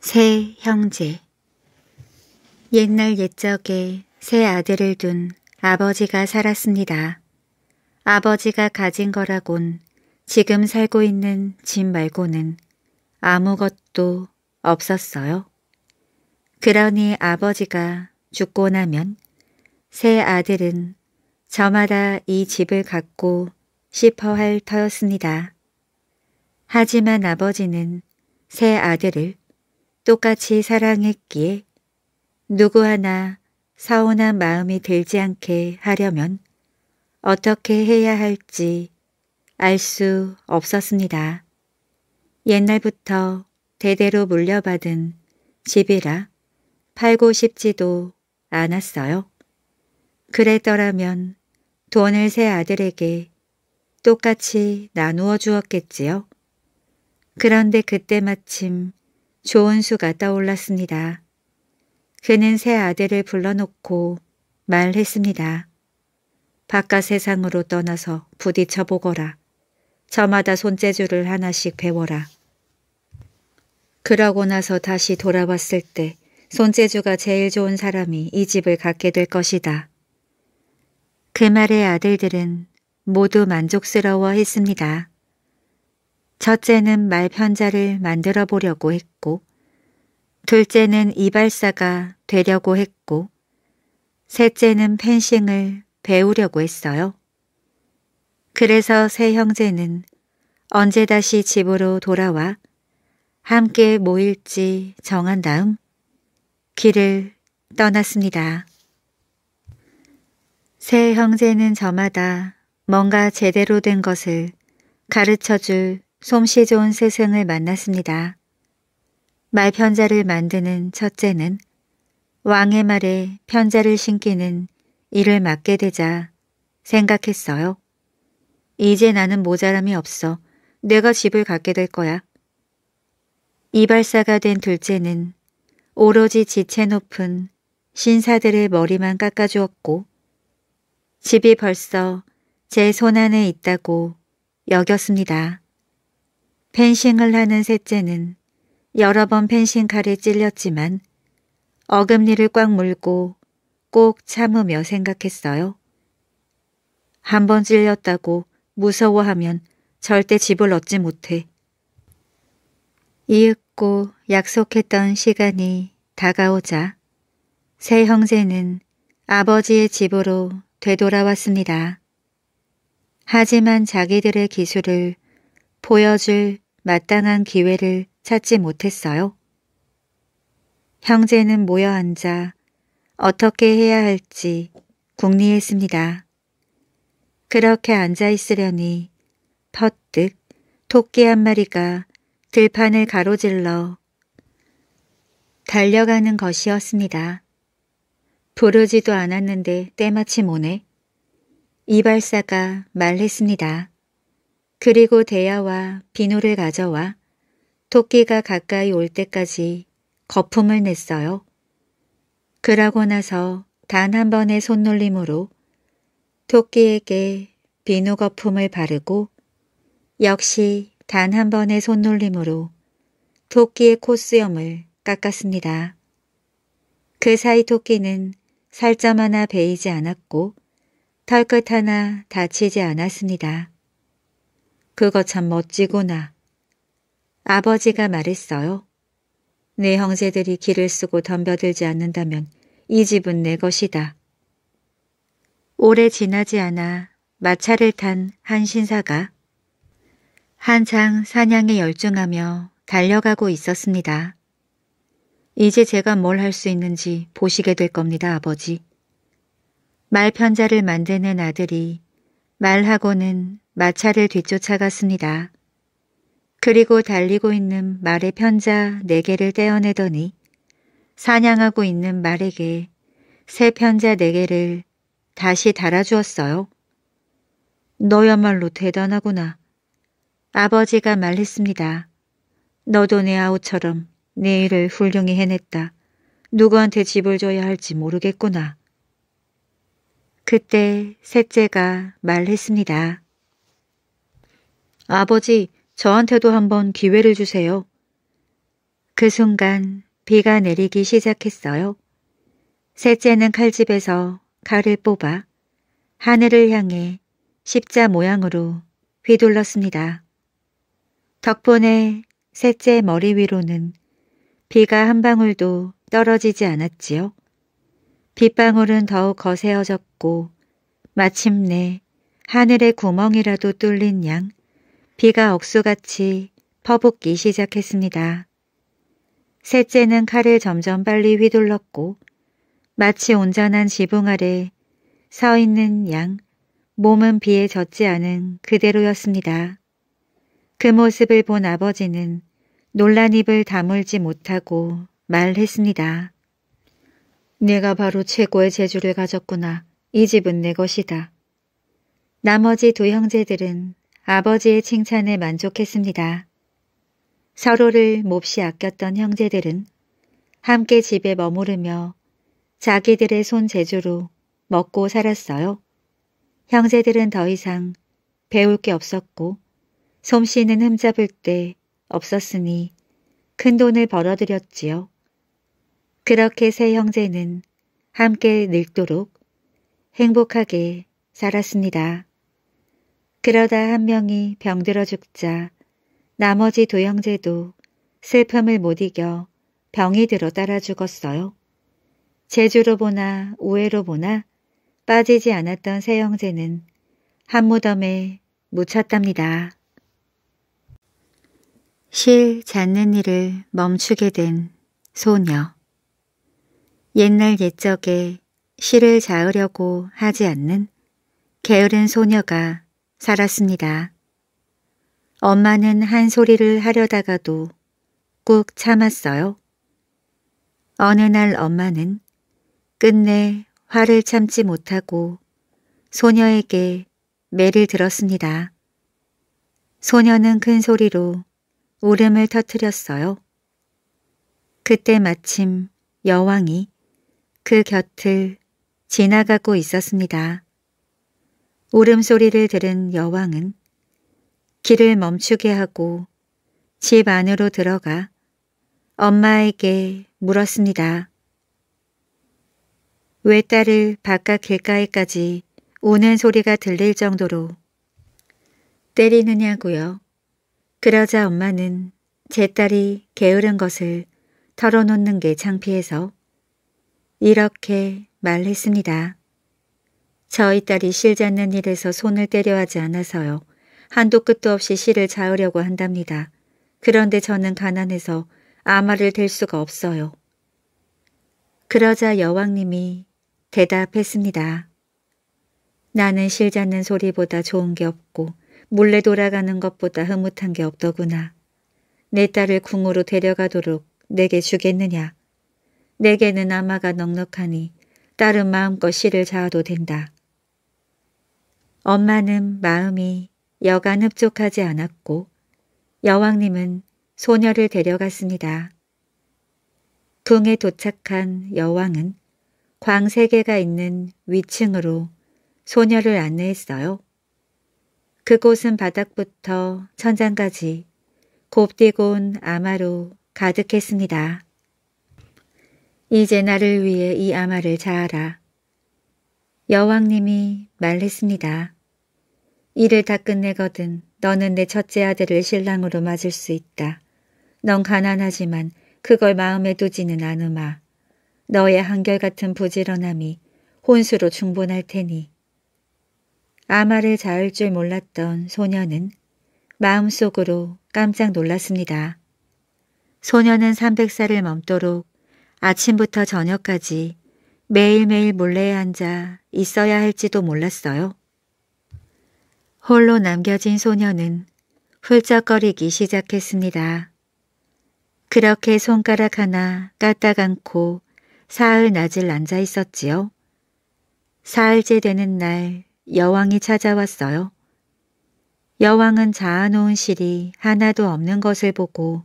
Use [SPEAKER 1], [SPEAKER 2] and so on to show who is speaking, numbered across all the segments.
[SPEAKER 1] 세 형제 옛날 옛적에 세 아들을 둔 아버지가 살았습니다. 아버지가 가진 거라곤 지금 살고 있는 집 말고는 아무것도 없었어요. 그러니 아버지가 죽고 나면 세 아들은 저마다 이 집을 갖고 싶어 할 터였습니다. 하지만 아버지는 세 아들을 똑같이 사랑했기에 누구 하나 서운한 마음이 들지 않게 하려면 어떻게 해야 할지 알 수 없었습니다. 옛날부터 대대로 물려받은 집이라 팔고 싶지도 않았어요. 그랬더라면 돈을 새 아들에게 똑같이 나누어 주었겠지요. 그런데 그때 마침 좋은 수가 떠올랐습니다. 그는 새 아들을 불러놓고 말했습니다. 바깥 세상으로 떠나서 부딪혀 보거라. 저마다 손재주를 하나씩 배워라. 그러고 나서 다시 돌아왔을 때 손재주가 제일 좋은 사람이 이 집을 갖게 될 것이다. 그 말에 아들들은 모두 만족스러워했습니다. 첫째는 말편자를 만들어 보려고 했고 둘째는 이발사가 되려고 했고 셋째는 펜싱을 배우려고 했어요. 그래서 세 형제는 언제 다시 집으로 돌아와 함께 모일지 정한 다음 길을 떠났습니다. 세 형제는 저마다 뭔가 제대로 된 것을 가르쳐줄 솜씨 좋은 스승을 만났습니다. 말편자를 만드는 첫째는 왕의 말에 편자를 신기는 일을 맡게 되자 생각했어요. 이제 나는 모자람이 없어 내가 집을 갖게 될 거야. 이발사가 된 둘째는 오로지 지체 높은 신사들의 머리만 깎아주었고 집이 벌써 제 손안에 있다고 여겼습니다. 펜싱을 하는 셋째는 여러 번 펜싱 칼에 찔렸지만 어금니를 꽉 물고 꼭 참으며 생각했어요. 한 번 찔렸다고 무서워하면 절대 집을 얻지 못해. 이윽고 약속했던 시간이 다가오자 세 형제는 아버지의 집으로 되돌아왔습니다. 하지만 자기들의 기술을 보여줄 마땅한 기회를 찾지 못했어요. 형제는 모여 앉아 어떻게 해야 할지 궁리했습니다. 그렇게 앉아 있으려니 퍼뜩 토끼 한 마리가 들판을 가로질러 달려가는 것이었습니다. 부르지도 않았는데 때마침 오네. 이발사가 말했습니다. 그리고 대야와 비누를 가져와 토끼가 가까이 올 때까지 거품을 냈어요. 그러고 나서 단 한 번의 손놀림으로 토끼에게 비누 거품을 바르고 역시 단 한 번의 손놀림으로 토끼의 코수염을 깎았습니다. 그 사이 토끼는 살점 하나 베이지 않았고 털끝 하나 다치지 않았습니다. 그거 참 멋지구나. 아버지가 말했어요. 내 형제들이 길을 쓰고 덤벼들지 않는다면 이 집은 내 것이다. 오래 지나지 않아 마차를 탄 한 신사가 한창 사냥에 열중하며 달려가고 있었습니다. 이제 제가 뭘 할 수 있는지 보시게 될 겁니다, 아버지. 말편자를 만드는 아들이 말하고는 마차를 뒤쫓아갔습니다. 그리고 달리고 있는 말의 편자 네 개를 떼어내더니 사냥하고 있는 말에게 새 편자 네 개를 다시 달아주었어요. 너야말로 대단하구나. 아버지가 말했습니다. 너도 내 아우처럼 내 일을 훌륭히 해냈다. 누구한테 집을 줘야 할지 모르겠구나. 그때 셋째가 말했습니다. 아버지, 저한테도 한번 기회를 주세요. 그 순간 비가 내리기 시작했어요. 셋째는 칼집에서 칼을 뽑아 하늘을 향해 십자 모양으로 휘둘렀습니다. 덕분에 셋째 머리 위로는 비가 한 방울도 떨어지지 않았지요. 빗방울은 더욱 거세어졌고 마침내 하늘의 구멍이라도 뚫린 양 비가 억수같이 퍼붓기 시작했습니다. 셋째는 칼을 점점 빨리 휘둘렀고 마치 온전한 지붕 아래 서 있는 양, 몸은 비에 젖지 않은 그대로였습니다. 그 모습을 본 아버지는 놀란 입을 다물지 못하고 말했습니다. 내가 바로 최고의 재주를 가졌구나. 이 집은 내 것이다. 나머지 두 형제들은 아버지의 칭찬에 만족했습니다. 서로를 몹시 아꼈던 형제들은 함께 집에 머무르며 자기들의 손재주로 먹고 살았어요. 형제들은 더 이상 배울 게 없었고 솜씨는 흠잡을 데 없었으니 큰 돈을 벌어들였지요. 그렇게 세 형제는 함께 늙도록 행복하게 살았습니다. 그러다 한 명이 병들어 죽자 나머지 두 형제도 슬픔을 못 이겨 병이 들어 따라 죽었어요. 제주로 보나 우회로 보나 빠지지 않았던 세 형제는 한 무덤에 묻혔답니다. 실 잡는 일을 멈추게 된 소녀 옛날 옛적에 실을 자으려고 하지 않는 게으른 소녀가 살았습니다. 엄마는 한 소리를 하려다가도 꾹 참았어요. 어느 날 엄마는 끝내 화를 참지 못하고 소녀에게 매를 들었습니다. 소녀는 큰 소리로 울음을 터뜨렸어요. 그때 마침 여왕이 그 곁을 지나가고 있었습니다. 울음소리를 들은 여왕은 길을 멈추게 하고 집 안으로 들어가 엄마에게 물었습니다. 외 딸을 바깥 길가에까지 우는 소리가 들릴 정도로 때리느냐고요. 그러자 엄마는 제 딸이 게으른 것을 털어놓는 게 창피해서 이렇게 말했습니다. 저희 딸이 실 잡는 일에서 손을 떼려 하지 않아서요. 한도 끝도 없이 실을 자으려고 한답니다. 그런데 저는 가난해서 아마를 댈 수가 없어요. 그러자 여왕님이 대답했습니다. 나는 실 잡는 소리보다 좋은 게 없고 몰래 돌아가는 것보다 흐뭇한 게 없더구나. 내 딸을 궁으로 데려가도록 내게 주겠느냐. 내게는 아마가 넉넉하니 딸은 마음껏 실을 자아도 된다. 엄마는 마음이 여간 흡족하지 않았고 여왕님은 소녀를 데려갔습니다. 궁에 도착한 여왕은 광세계가 있는 위층으로 소녀를 안내했어요. 그곳은 바닥부터 천장까지 곱디곤 아마로 가득했습니다. 이제 나를 위해 이 아마를 자아라. 여왕님이 말했습니다. 일을 다 끝내거든 너는 내 첫째 아들을 신랑으로 맞을 수 있다. 넌 가난하지만 그걸 마음에 두지는 않으마. 너의 한결같은 부지런함이 혼수로 충분할 테니. 아마를 자을 줄 몰랐던 소녀는 마음속으로 깜짝 놀랐습니다. 소녀는 300살을 멈도록 아침부터 저녁까지 매일매일 몰래 앉아 있어야 할지도 몰랐어요. 홀로 남겨진 소녀는 훌쩍거리기 시작했습니다. 그렇게 손가락 하나 까딱 않고 사흘 낮을 앉아 있었지요. 사흘째 되는 날 여왕이 찾아왔어요. 여왕은 자아놓은 실이 하나도 없는 것을 보고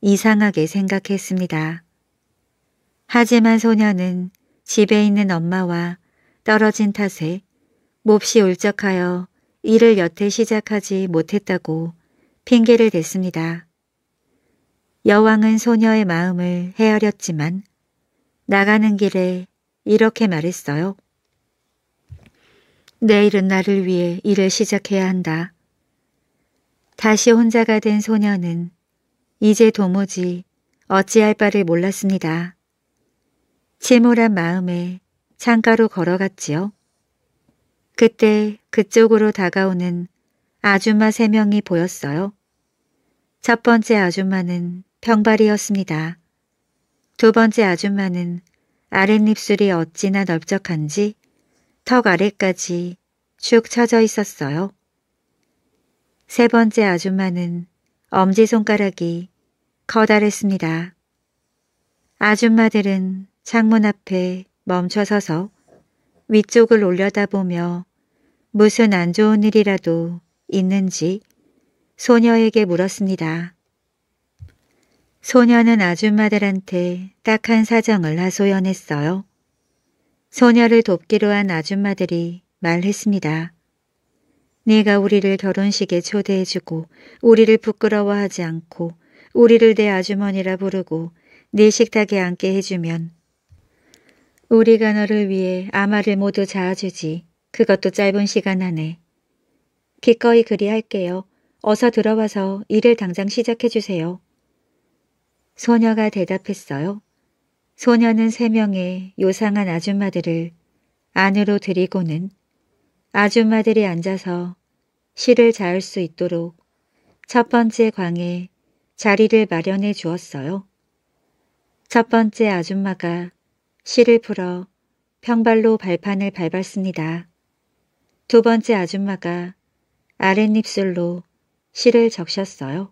[SPEAKER 1] 이상하게 생각했습니다. 하지만 소녀는 집에 있는 엄마와 떨어진 탓에 몹시 울적하여 일을 여태 시작하지 못했다고 핑계를 댔습니다. 여왕은 소녀의 마음을 헤아렸지만 나가는 길에 이렇게 말했어요. 내일은 나를 위해 일을 시작해야 한다. 다시 혼자가 된 소녀는 이제 도무지 어찌할 바를 몰랐습니다. 침울한 마음에 창가로 걸어갔지요. 그때 그쪽으로 다가오는 아줌마 세 명이 보였어요. 첫 번째 아줌마는 평발이었습니다. 두 번째 아줌마는 아랫입술이 어찌나 넓적한지 턱 아래까지 축 처져 있었어요. 세 번째 아줌마는 엄지손가락이 커다랬습니다. 아줌마들은 창문 앞에 멈춰서서 위쪽을 올려다보며 무슨 안 좋은 일이라도 있는지 소녀에게 물었습니다. 소녀는 아줌마들한테 딱한 사정을 하소연했어요. 소녀를 돕기로 한 아줌마들이 말했습니다. 네가 우리를 결혼식에 초대해주고 우리를 부끄러워하지 않고 우리를 내 아주머니라 부르고 네 식탁에 앉게 해주면 우리가 너를 위해 아마를 모두 자아주지. 그것도 짧은 시간 안에. 기꺼이 그리할게요. 어서 들어와서 일을 당장 시작해주세요. 소녀가 대답했어요. 소녀는 세 명의 요상한 아줌마들을 안으로 들이고는 아줌마들이 앉아서 시를 자을 수 있도록 첫 번째 광에 자리를 마련해 주었어요. 첫 번째 아줌마가 실을 풀어 평발로 발판을 밟았습니다. 두 번째 아줌마가 아랫입술로 실을 적셨어요.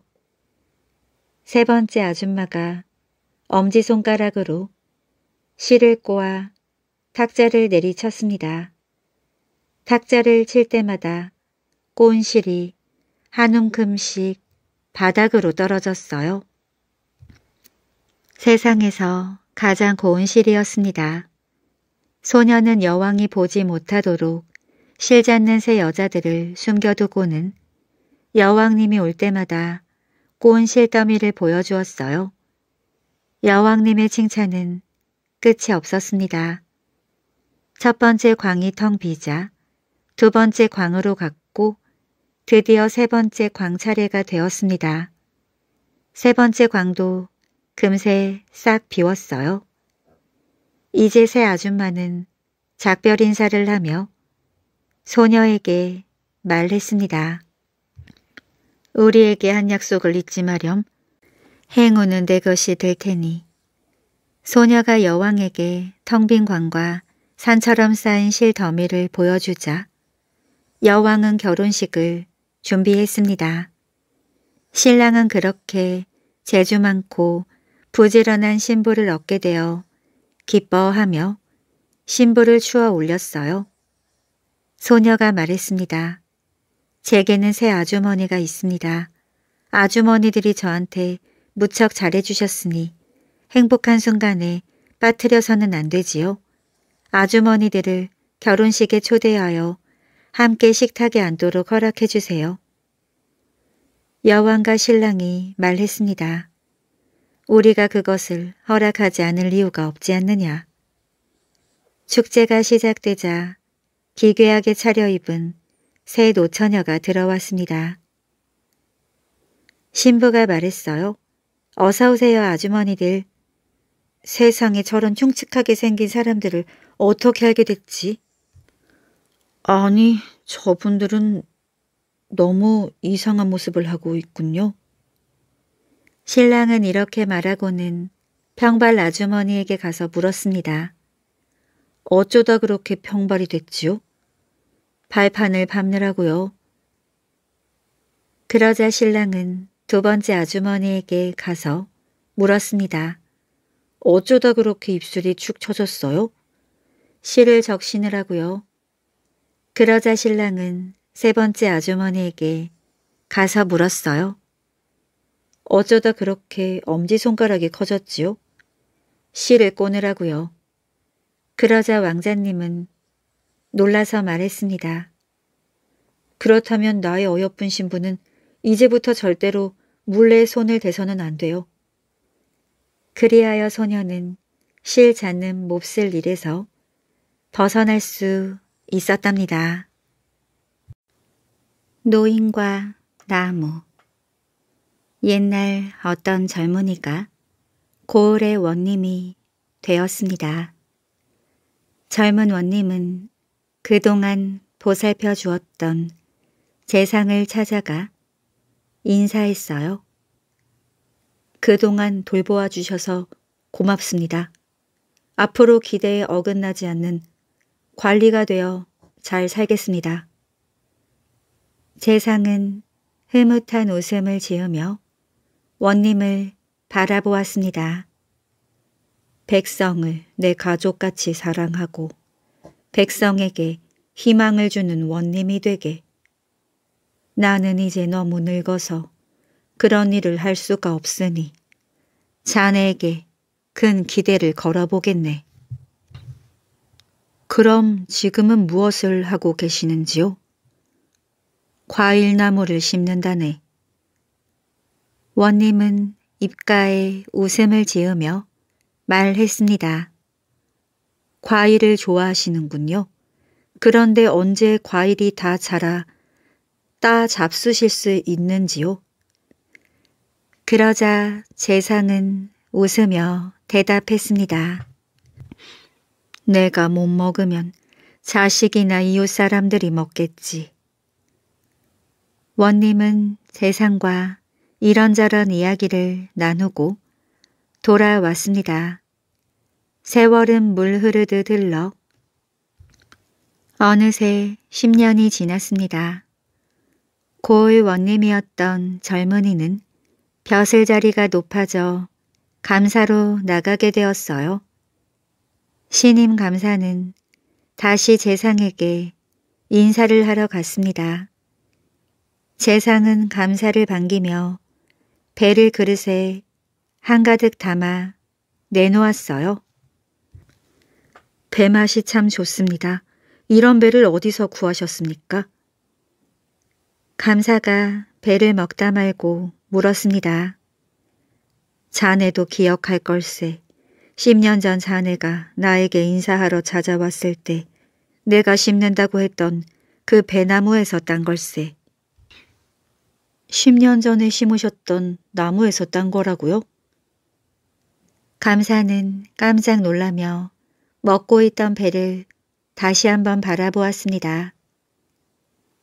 [SPEAKER 1] 세 번째 아줌마가 엄지손가락으로 실을 꼬아 탁자를 내리쳤습니다. 탁자를 칠 때마다 꼬은 실이 한 움큼씩 바닥으로 떨어졌어요. 세상에서 가장 고운 실이었습니다. 소녀는 여왕이 보지 못하도록 실 잡는 새 여자들을 숨겨두고는 여왕님이 올 때마다 고운 실더미를 보여주었어요. 여왕님의 칭찬은 끝이 없었습니다. 첫 번째 광이 텅 비자, 두 번째 광으로 갔고 드디어 세 번째 광 차례가 되었습니다. 세 번째 광도 금세 싹 비웠어요. 이제 새 아줌마는 작별 인사를 하며 소녀에게 말했습니다. 우리에게 한 약속을 잊지 마렴. 행운은 내 것이 될 테니. 소녀가 여왕에게 텅빈 관과 산처럼 쌓인 실 더미를 보여주자 여왕은 결혼식을 준비했습니다. 신랑은 그렇게 재주 많고 부지런한 신부를 얻게 되어 기뻐하며 신부를 추어 올렸어요. 소녀가 말했습니다. 제게는 새 아주머니가 있습니다. 아주머니들이 저한테 무척 잘해주셨으니 행복한 순간에 빠뜨려서는 안 되지요. 아주머니들을 결혼식에 초대하여 함께 식탁에 앉도록 허락해 주세요. 여왕과 신랑이 말했습니다. 우리가 그것을 허락하지 않을 이유가 없지 않느냐. 축제가 시작되자 기괴하게 차려입은 새 노처녀가 들어왔습니다. 신부가 말했어요. 어서오세요 아주머니들. 세상에 저런 흉측하게 생긴 사람들을 어떻게 알게 됐지? 아니 저분들은 너무 이상한 모습을 하고 있군요. 신랑은 이렇게 말하고는 평발 아주머니에게 가서 물었습니다. 어쩌다 그렇게 평발이 됐지요? 발판을 밟느라고요. 그러자 신랑은 두 번째 아주머니에게 가서 물었습니다. 어쩌다 그렇게 입술이 축 처졌어요? 시를 적시느라고요. 그러자 신랑은 세 번째 아주머니에게 가서 물었어요. 어쩌다 그렇게 엄지손가락이 커졌지요? 씨를 꼬느라고요. 그러자 왕자님은 놀라서 말했습니다. 그렇다면 나의 어여쁜 신부는 이제부터 절대로 물레에 손을 대서는 안 돼요. 그리하여 소녀는 실 잡는 몹쓸 일에서 벗어날 수 있었답니다. 노인과 나무 옛날 어떤 젊은이가 고을의 원님이 되었습니다. 젊은 원님은 그동안 보살펴 주었던 재상을 찾아가 인사했어요. 그동안 돌보아 주셔서 고맙습니다. 앞으로 기대에 어긋나지 않는 관리가 되어 잘 살겠습니다. 재상은 흐뭇한 웃음을 지으며 원님을 바라보았습니다. 백성을 내 가족같이 사랑하고 백성에게 희망을 주는 원님이 되게. 나는 이제 너무 늙어서 그런 일을 할 수가 없으니 자네에게 큰 기대를 걸어보겠네. 그럼 지금은 무엇을 하고 계시는지요? 과일나무를 심는다네. 원님은 입가에 웃음을 지으며 말했습니다. 과일을 좋아하시는군요. 그런데 언제 과일이 다 자라 따 잡수실 수 있는지요? 그러자 재상은 웃으며 대답했습니다. 내가 못 먹으면 자식이나 이웃 사람들이 먹겠지. 원님은 재상과 이런저런 이야기를 나누고 돌아왔습니다. 세월은 물 흐르듯 흘러 어느새 10년이 지났습니다. 고을 원님이었던 젊은이는 벼슬 자리가 높아져 감사로 나가게 되었어요. 신임 감사는 다시 재상에게 인사를 하러 갔습니다. 재상은 감사를 반기며 배를 그릇에 한가득 담아 내놓았어요. 배 맛이 참 좋습니다. 이런 배를 어디서 구하셨습니까? 감사가 배를 먹다 말고 물었습니다. 자네도 기억할 걸세. 10년 전 자네가 나에게 인사하러 찾아왔을 때 내가 심는다고 했던 그 배나무에서 딴 걸세. 10년 전에 심으셨던 나무에서 딴 거라고요? 감사는 깜짝 놀라며 먹고 있던 배를 다시 한번 바라보았습니다.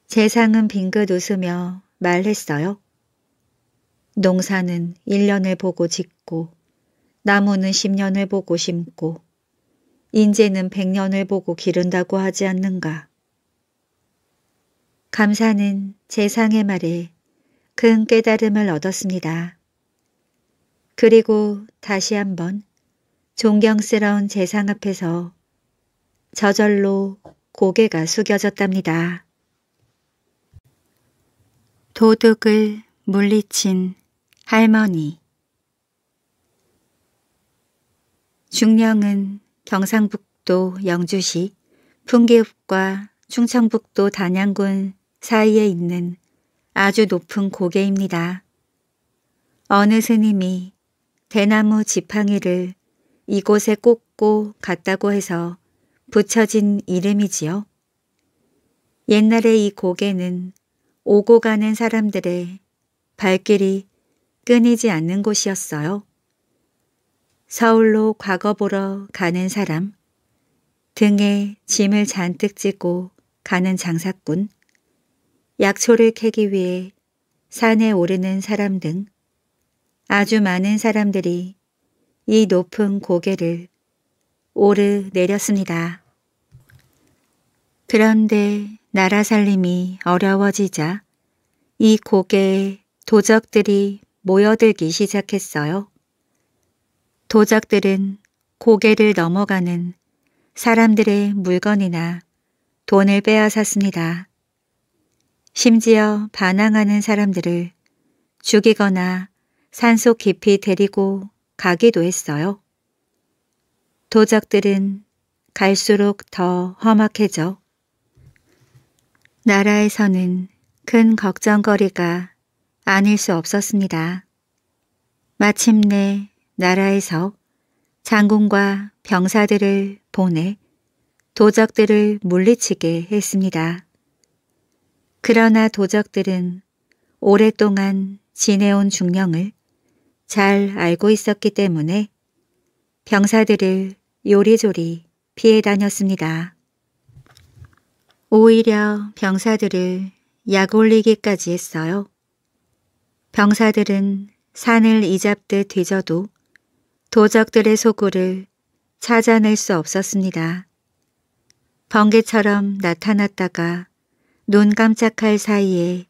[SPEAKER 1] 재상은 빙긋 웃으며 말했어요. 농사는 1년을 보고 짓고 나무는 10년을 보고 심고 인재는 100년을 보고 기른다고 하지 않는가. 감사는 재상의 말에 큰 깨달음을 얻었습니다. 그리고 다시 한번 존경스러운 재상 앞에서 저절로 고개가 숙여졌답니다. 도둑을 물리친 할머니 중령은 경상북도 영주시 풍계읍과 충청북도 단양군 사이에 있는 아주 높은 고개입니다. 어느 스님이 대나무 지팡이를 이곳에 꽂고 갔다고 해서 붙여진 이름이지요. 옛날에 이 고개는 오고 가는 사람들의 발길이 끊이지 않는 곳이었어요. 서울로 과거 보러 가는 사람, 등에 짐을 잔뜩 지고 가는 장사꾼, 약초를 캐기 위해 산에 오르는 사람 등 아주 많은 사람들이 이 높은 고개를 오르내렸습니다. 그런데 나라 살림이 어려워지자 이 고개에 도적들이 모여들기 시작했어요. 도적들은 고개를 넘어가는 사람들의 물건이나 돈을 빼앗았습니다. 심지어 반항하는 사람들을 죽이거나 산속 깊이 데리고 가기도 했어요. 도적들은 갈수록 더 험악해져 나라에서는 큰 걱정거리가 아닐 수 없었습니다. 마침내 나라에서 장군과 병사들을 보내 도적들을 물리치게 했습니다. 그러나 도적들은 오랫동안 지내온 중령을 잘 알고 있었기 때문에 병사들을 요리조리 피해 다녔습니다. 오히려 병사들을 약 올리기까지 했어요. 병사들은 산을 이잡듯 뒤져도 도적들의 소굴을 찾아낼 수 없었습니다. 번개처럼 나타났다가 눈 깜짝할 사이에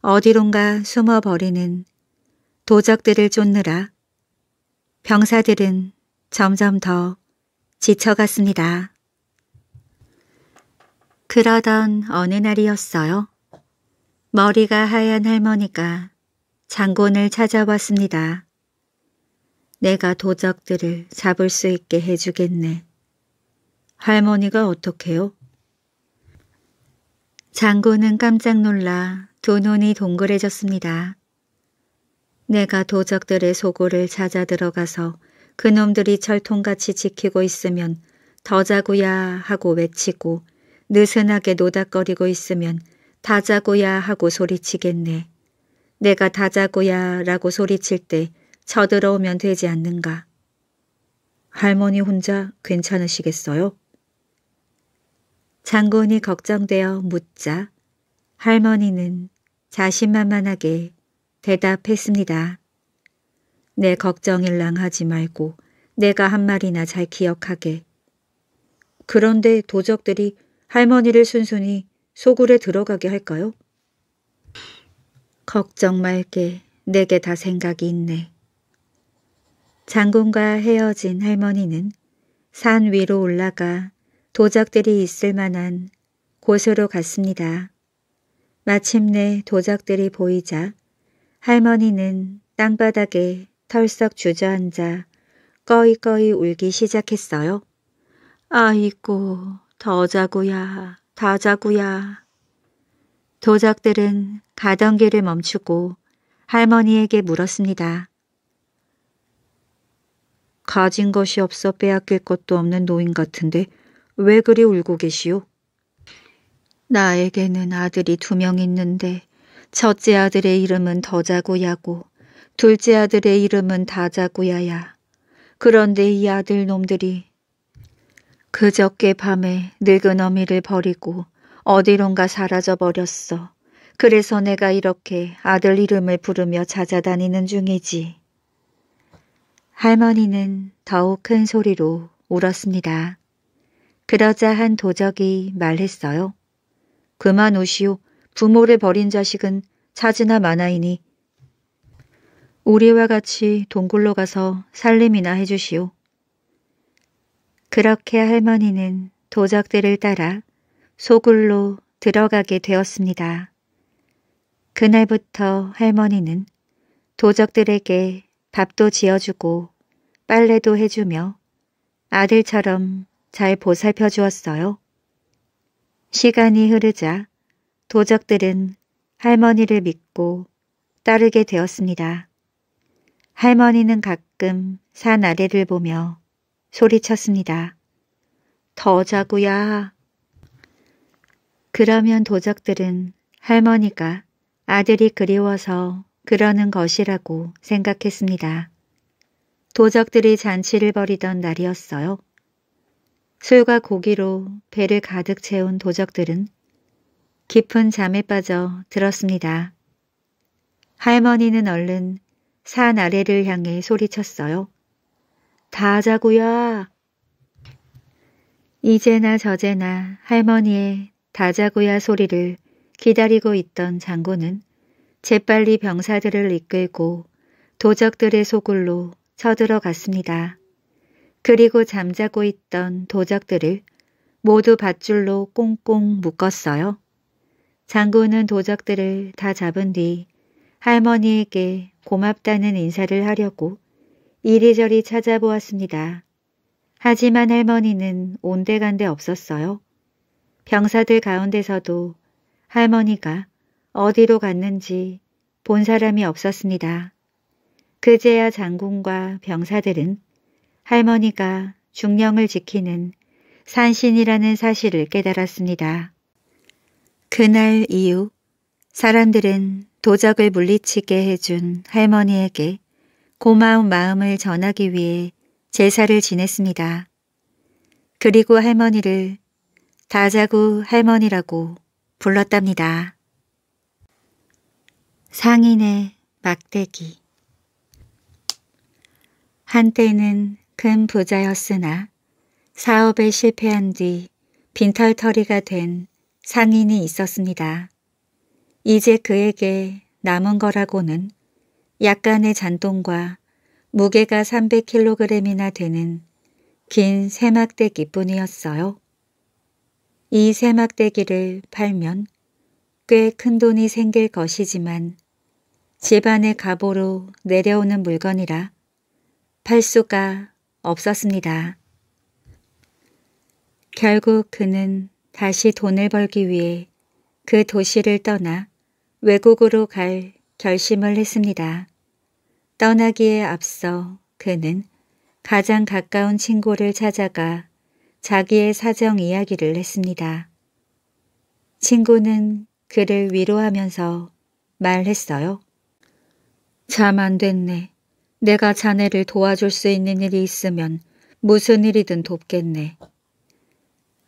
[SPEAKER 1] 어디론가 숨어버리는 도적들을 쫓느라 병사들은 점점 더 지쳐갔습니다. 그러던 어느 날이었어요. 머리가 하얀 할머니가 장군을 찾아왔습니다. 내가 도적들을 잡을 수 있게 해주겠네. 할머니가 어떻게요? 장군은 깜짝 놀라 두 눈이 동그래졌습니다. 내가 도적들의 소굴을 찾아 들어가서 그놈들이 철통같이 지키고 있으면 더자구야 하고 외치고 느슨하게 노닥거리고 있으면 다자구야 하고 소리치겠네. 내가 다자구야 라고 소리칠 때쳐들어오면 되지 않는가. 할머니 혼자 괜찮으시겠어요? 장군이 걱정되어 묻자 할머니는 자신만만하게 대답했습니다. 내 걱정일랑 하지 말고 내가 한 말이나 잘 기억하게. 그런데 도적들이 할머니를 순순히 소굴에 들어가게 할까요? 걱정 말게 내게 다 생각이 있네. 장군과 헤어진 할머니는 산 위로 올라가 도적들이 있을 만한 곳으로 갔습니다. 마침내 도적들이 보이자 할머니는 땅바닥에 털썩 주저앉아 꺼이꺼이 울기 시작했어요. 아이고, 더 자구야, 다 자구야. 도적들은 가던 길을 멈추고 할머니에게 물었습니다. 가진 것이 없어 빼앗길 것도 없는 노인 같은데 왜 그리 울고 계시오? 나에게는 아들이 두 명 있는데 첫째 아들의 이름은 더자구야고 둘째 아들의 이름은 다자구야야. 그런데 이 아들 놈들이 그저께 밤에 늙은 어미를 버리고 어디론가 사라져 버렸어. 그래서 내가 이렇게 아들 이름을 부르며 찾아다니는 중이지. 할머니는 더욱 큰 소리로 울었습니다. 그러자 한 도적이 말했어요. 그만 오시오. 부모를 버린 자식은 차지나 마나이니 우리와 같이 동굴로 가서 살림이나 해주시오. 그렇게 할머니는 도적들을 따라 소굴로 들어가게 되었습니다. 그날부터 할머니는 도적들에게 밥도 지어주고 빨래도 해주며 아들처럼 잘 보살펴 주었어요. 시간이 흐르자 도적들은 할머니를 믿고 따르게 되었습니다. 할머니는 가끔 산 아래를 보며 소리쳤습니다. 더 자구야. 그러면 도적들은 할머니가 아들이 그리워서 그러는 것이라고 생각했습니다. 도적들이 잔치를 벌이던 날이었어요. 술과 고기로 배를 가득 채운 도적들은 깊은 잠에 빠져 들었습니다. 할머니는 얼른 산 아래를 향해 소리쳤어요. 다 자고야. 이제나 저제나 할머니의 다자고야 소리를 기다리고 있던 장군은 재빨리 병사들을 이끌고 도적들의 소굴로 쳐들어갔습니다. 그리고 잠자고 있던 도적들을 모두 밧줄로 꽁꽁 묶었어요. 장군은 도적들을 다 잡은 뒤 할머니에게 고맙다는 인사를 하려고 이리저리 찾아보았습니다. 하지만 할머니는 온데간데 없었어요. 병사들 가운데서도 할머니가 어디로 갔는지 본 사람이 없었습니다. 그제야 장군과 병사들은 할머니가 중령을 지키는 산신이라는 사실을 깨달았습니다. 그날 이후 사람들은 도적을 물리치게 해준 할머니에게 고마운 마음을 전하기 위해 제사를 지냈습니다. 그리고 할머니를 다자구 할머니라고 불렀답니다. 상인의 막대기 한때는 큰 부자였으나 사업에 실패한 뒤 빈털터리가 된 상인이 있었습니다. 이제 그에게 남은 거라고는 약간의 잔돈과 무게가 300kg이나 되는 긴 세막대기 뿐이었어요. 이 세막대기를 팔면 꽤 큰 돈이 생길 것이지만 집안의 가보로 내려오는 물건이라 팔수가 없었습니다. 결국 그는 다시 돈을 벌기 위해 그 도시를 떠나 외국으로 갈 결심을 했습니다. 떠나기에 앞서 그는 가장 가까운 친구를 찾아가 자기의 사정 이야기를 했습니다. 친구는 그를 위로하면서 말했어요. 잠 안 됐네. 내가 자네를 도와줄 수 있는 일이 있으면 무슨 일이든 돕겠네.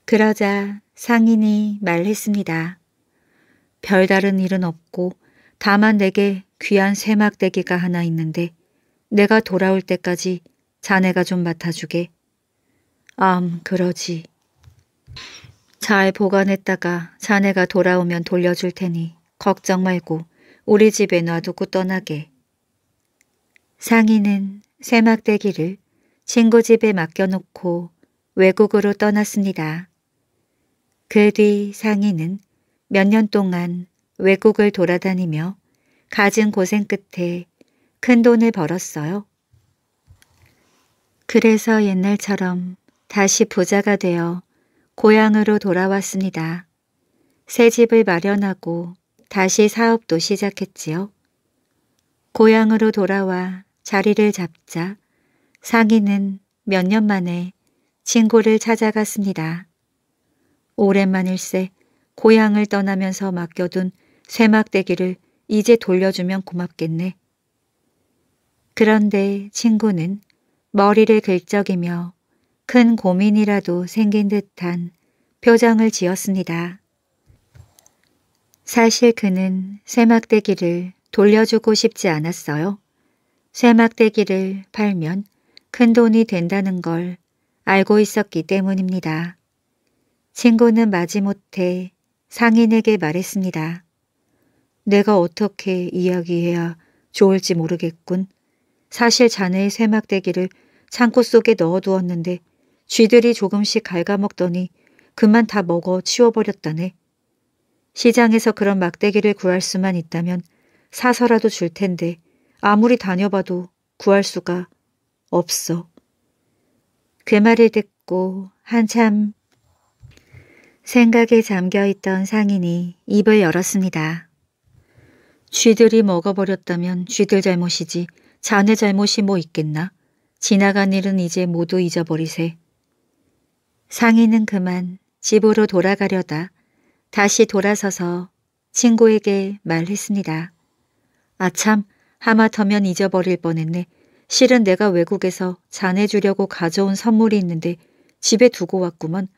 [SPEAKER 1] 그러자 상인이 말했습니다. 별다른 일은 없고 다만 내게 귀한 쇠막대기가 하나 있는데 내가 돌아올 때까지 자네가 좀 맡아주게. 암, 그러지. 잘 보관했다가 자네가 돌아오면 돌려줄 테니 걱정 말고 우리 집에 놔두고 떠나게. 상인은 새막대기를 친구 집에 맡겨놓고 외국으로 떠났습니다. 그 뒤 상인은 몇 년 동안 외국을 돌아다니며 가진 고생 끝에 큰 돈을 벌었어요. 그래서 옛날처럼 다시 부자가 되어 고향으로 돌아왔습니다. 새 집을 마련하고 다시 사업도 시작했지요. 고향으로 돌아와 자리를 잡자 상인은 몇 년 만에 친구를 찾아갔습니다. 오랜만일세 고향을 떠나면서 맡겨둔 쇠막대기를 이제 돌려주면 고맙겠네. 그런데 친구는 머리를 긁적이며 큰 고민이라도 생긴 듯한 표정을 지었습니다. 사실 그는 쇠막대기를 돌려주고 싶지 않았어요. 새막대기를 팔면 큰 돈이 된다는 걸 알고 있었기 때문입니다. 친구는 마지못해 상인에게 말했습니다. 내가 어떻게 이야기해야 좋을지 모르겠군. 사실 자네의 쇠막대기를 창고 속에 넣어두었는데 쥐들이 조금씩 갉아먹더니 그만 다 먹어 치워버렸다네. 시장에서 그런 막대기를 구할 수만 있다면 사서라도 줄 텐데 아무리 다녀봐도 구할 수가 없어. 그 말을 듣고 한참 생각에 잠겨있던 상인이 입을 열었습니다. 쥐들이 먹어버렸다면 쥐들 잘못이지 자네 잘못이 뭐 있겠나? 지나간 일은 이제 모두 잊어버리세. 상인은 그만 집으로 돌아가려다 다시 돌아서서 친구에게 말했습니다. 아참 하마터면 잊어버릴 뻔했네. 실은 내가 외국에서 자네 주려고 가져온 선물이 있는데 집에 두고 왔구먼.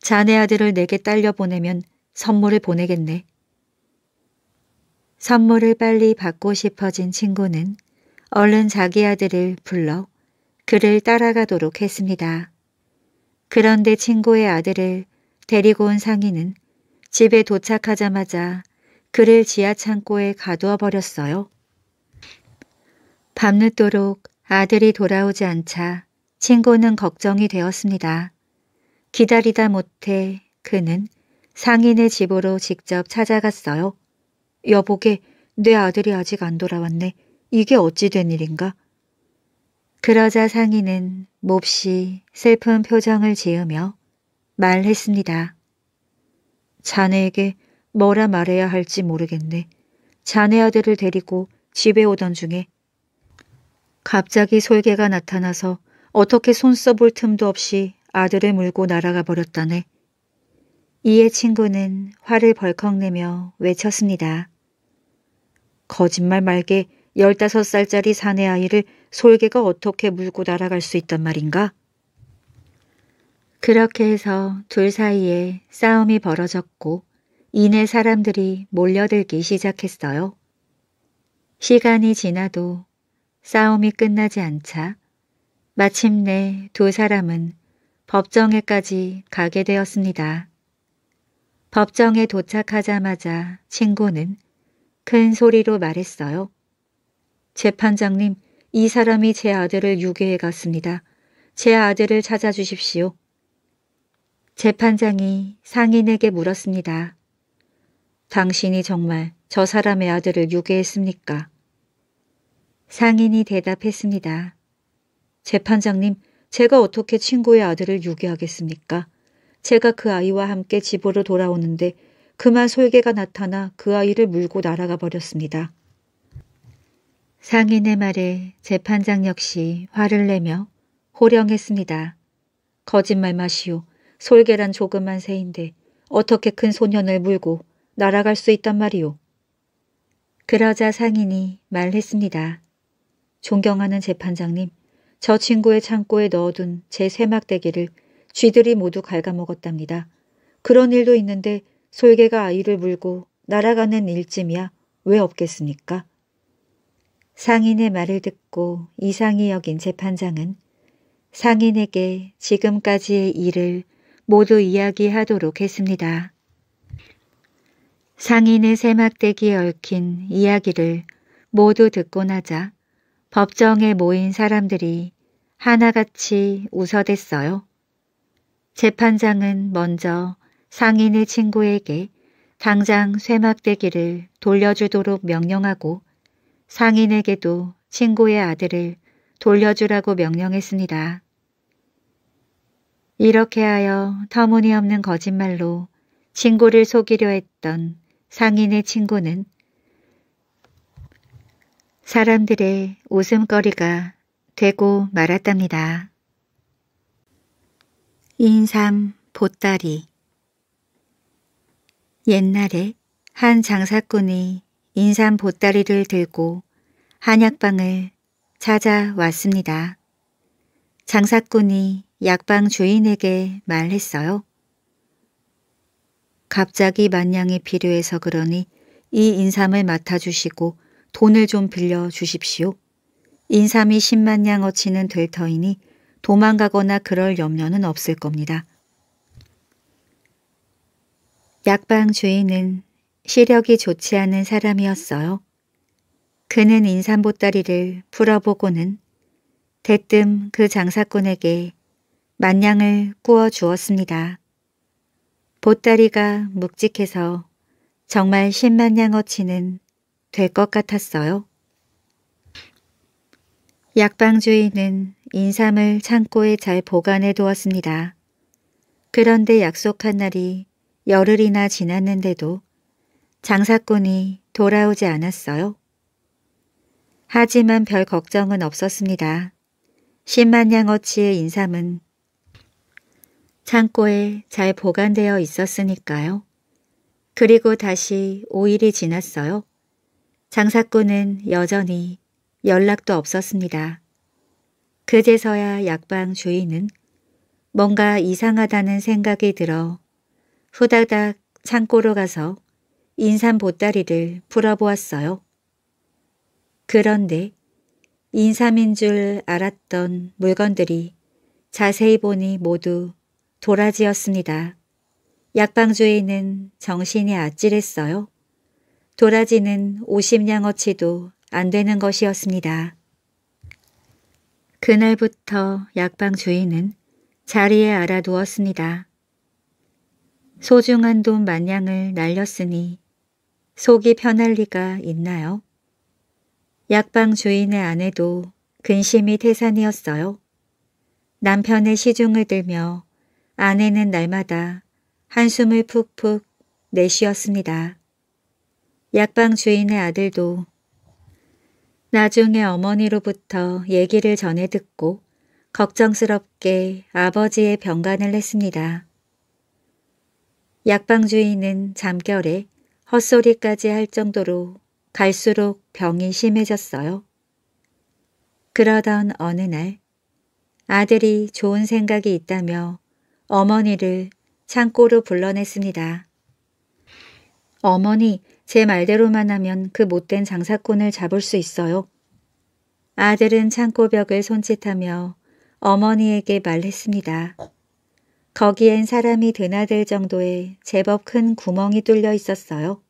[SPEAKER 1] 자네 아들을 내게 딸려 보내면 선물을 보내겠네. 선물을 빨리 받고 싶어진 친구는 얼른 자기 아들을 불러 그를 따라가도록 했습니다. 그런데 친구의 아들을 데리고 온 상인은 집에 도착하자마자 그를 지하창고에 가두어 버렸어요. 밤늦도록 아들이 돌아오지 않자 친구는 걱정이 되었습니다. 기다리다 못해 그는 상인의 집으로 직접 찾아갔어요. 여보게, 내 아들이 아직 안 돌아왔네. 이게 어찌 된 일인가? 그러자 상인은 몹시 슬픈 표정을 지으며 말했습니다. 자네에게 뭐라 말해야 할지 모르겠네. 자네 아들을 데리고 집에 오던 중에 갑자기 솔개가 나타나서 어떻게 손 써볼 틈도 없이 아들을 물고 날아가 버렸다네. 이에 친구는 화를 벌컥 내며 외쳤습니다. 거짓말 말게 15살짜리 사내 아이를 솔개가 어떻게 물고 날아갈 수 있단 말인가? 그렇게 해서 둘 사이에 싸움이 벌어졌고 이내 사람들이 몰려들기 시작했어요. 시간이 지나도 싸움이 끝나지 않자 마침내 두 사람은 법정에까지 가게 되었습니다. 법정에 도착하자마자 친구는 큰 소리로 말했어요. 재판장님, 이 사람이 제 아들을 유괴해 갔습니다. 제 아들을 찾아주십시오. 재판장이 상인에게 물었습니다. 당신이 정말 저 사람의 아들을 유괴했습니까? 상인이 대답했습니다. 재판장님, 제가 어떻게 친구의 아들을 유기하겠습니까? 제가 그 아이와 함께 집으로 돌아오는데 그만 솔개가 나타나 그 아이를 물고 날아가 버렸습니다. 상인의 말에 재판장 역시 화를 내며 호령했습니다. 거짓말 마시오. 솔개란 조그만 새인데 어떻게 큰 소년을 물고 날아갈 수 있단 말이오. 그러자 상인이 말했습니다. 존경하는 재판장님, 저 친구의 창고에 넣어둔 제 세막대기를 쥐들이 모두 갉아먹었답니다. 그런 일도 있는데 솔개가 아이를 물고 날아가는 일쯤이야 왜 없겠습니까? 상인의 말을 듣고 이상이 여긴 재판장은 상인에게 지금까지의 일을 모두 이야기하도록 했습니다. 상인의 세막대기에 얽힌 이야기를 모두 듣고 나자 법정에 모인 사람들이 하나같이 웃어댔어요. 재판장은 먼저 상인의 친구에게 당장 쇠막대기를 돌려주도록 명령하고 상인에게도 친구의 아들을 돌려주라고 명령했습니다. 이렇게 하여 터무니없는 거짓말로 친구를 속이려 했던 상인의 친구는 사람들의 웃음거리가 되고 말았답니다. 인삼 보따리 옛날에 한 장사꾼이 인삼 보따리를 들고 한약방을 찾아왔습니다. 장사꾼이 약방 주인에게 말했어요. 갑자기 만냥이 필요해서 그러니 이 인삼을 맡아주시고 돈을 좀 빌려 주십시오. 인삼이 10만 냥 어치는 될 터이니 도망가거나 그럴 염려는 없을 겁니다. 약방 주인은 시력이 좋지 않은 사람이었어요. 그는 인삼보따리를 풀어보고는 대뜸 그 장사꾼에게 만냥을 꾸어 주었습니다. 보따리가 묵직해서 정말 10만냥어치는 될것 같았어요. 약방 주인은 인삼을 창고에 잘 보관해 두었습니다. 그런데 약속한 날이 열흘이나 지났는데도 장사꾼이 돌아오지 않았어요. 하지만 별 걱정은 없었습니다. 10만 양어치의 인삼은 창고에 잘 보관되어 있었으니까요. 그리고 다시 5일이 지났어요. 장사꾼은 여전히 연락도 없었습니다. 그제서야 약방 주인은 뭔가 이상하다는 생각이 들어 후다닥 창고로 가서 인삼 보따리를 풀어보았어요. 그런데 인삼인 줄 알았던 물건들이 자세히 보니 모두 도라지였습니다. 약방 주인은 정신이 아찔했어요. 도라지는 50냥어치도 안 되는 것이었습니다. 그날부터 약방 주인은 자리에 알아두었습니다. 소중한 돈 만냥을 날렸으니 속이 편할 리가 있나요? 약방 주인의 아내도 근심이 태산이었어요. 남편의 시중을 들며 아내는 날마다 한숨을 푹푹 내쉬었습니다. 약방 주인의 아들도 나중에 어머니로부터 얘기를 전해 듣고 걱정스럽게 아버지의 병간을 했습니다. 약방 주인은 잠결에 헛소리까지 할 정도로 갈수록 병이 심해졌어요. 그러던 어느 날 아들이 좋은 생각이 있다며 어머니를 창고로 불러냈습니다. 어머니, 제 말대로만 하면 그 못된 장사꾼을 잡을 수 있어요. 아들은 창고벽을 손짓하며 어머니에게 말했습니다. 거기엔 사람이 드나들 정도의 제법 큰 구멍이 뚫려 있었어요.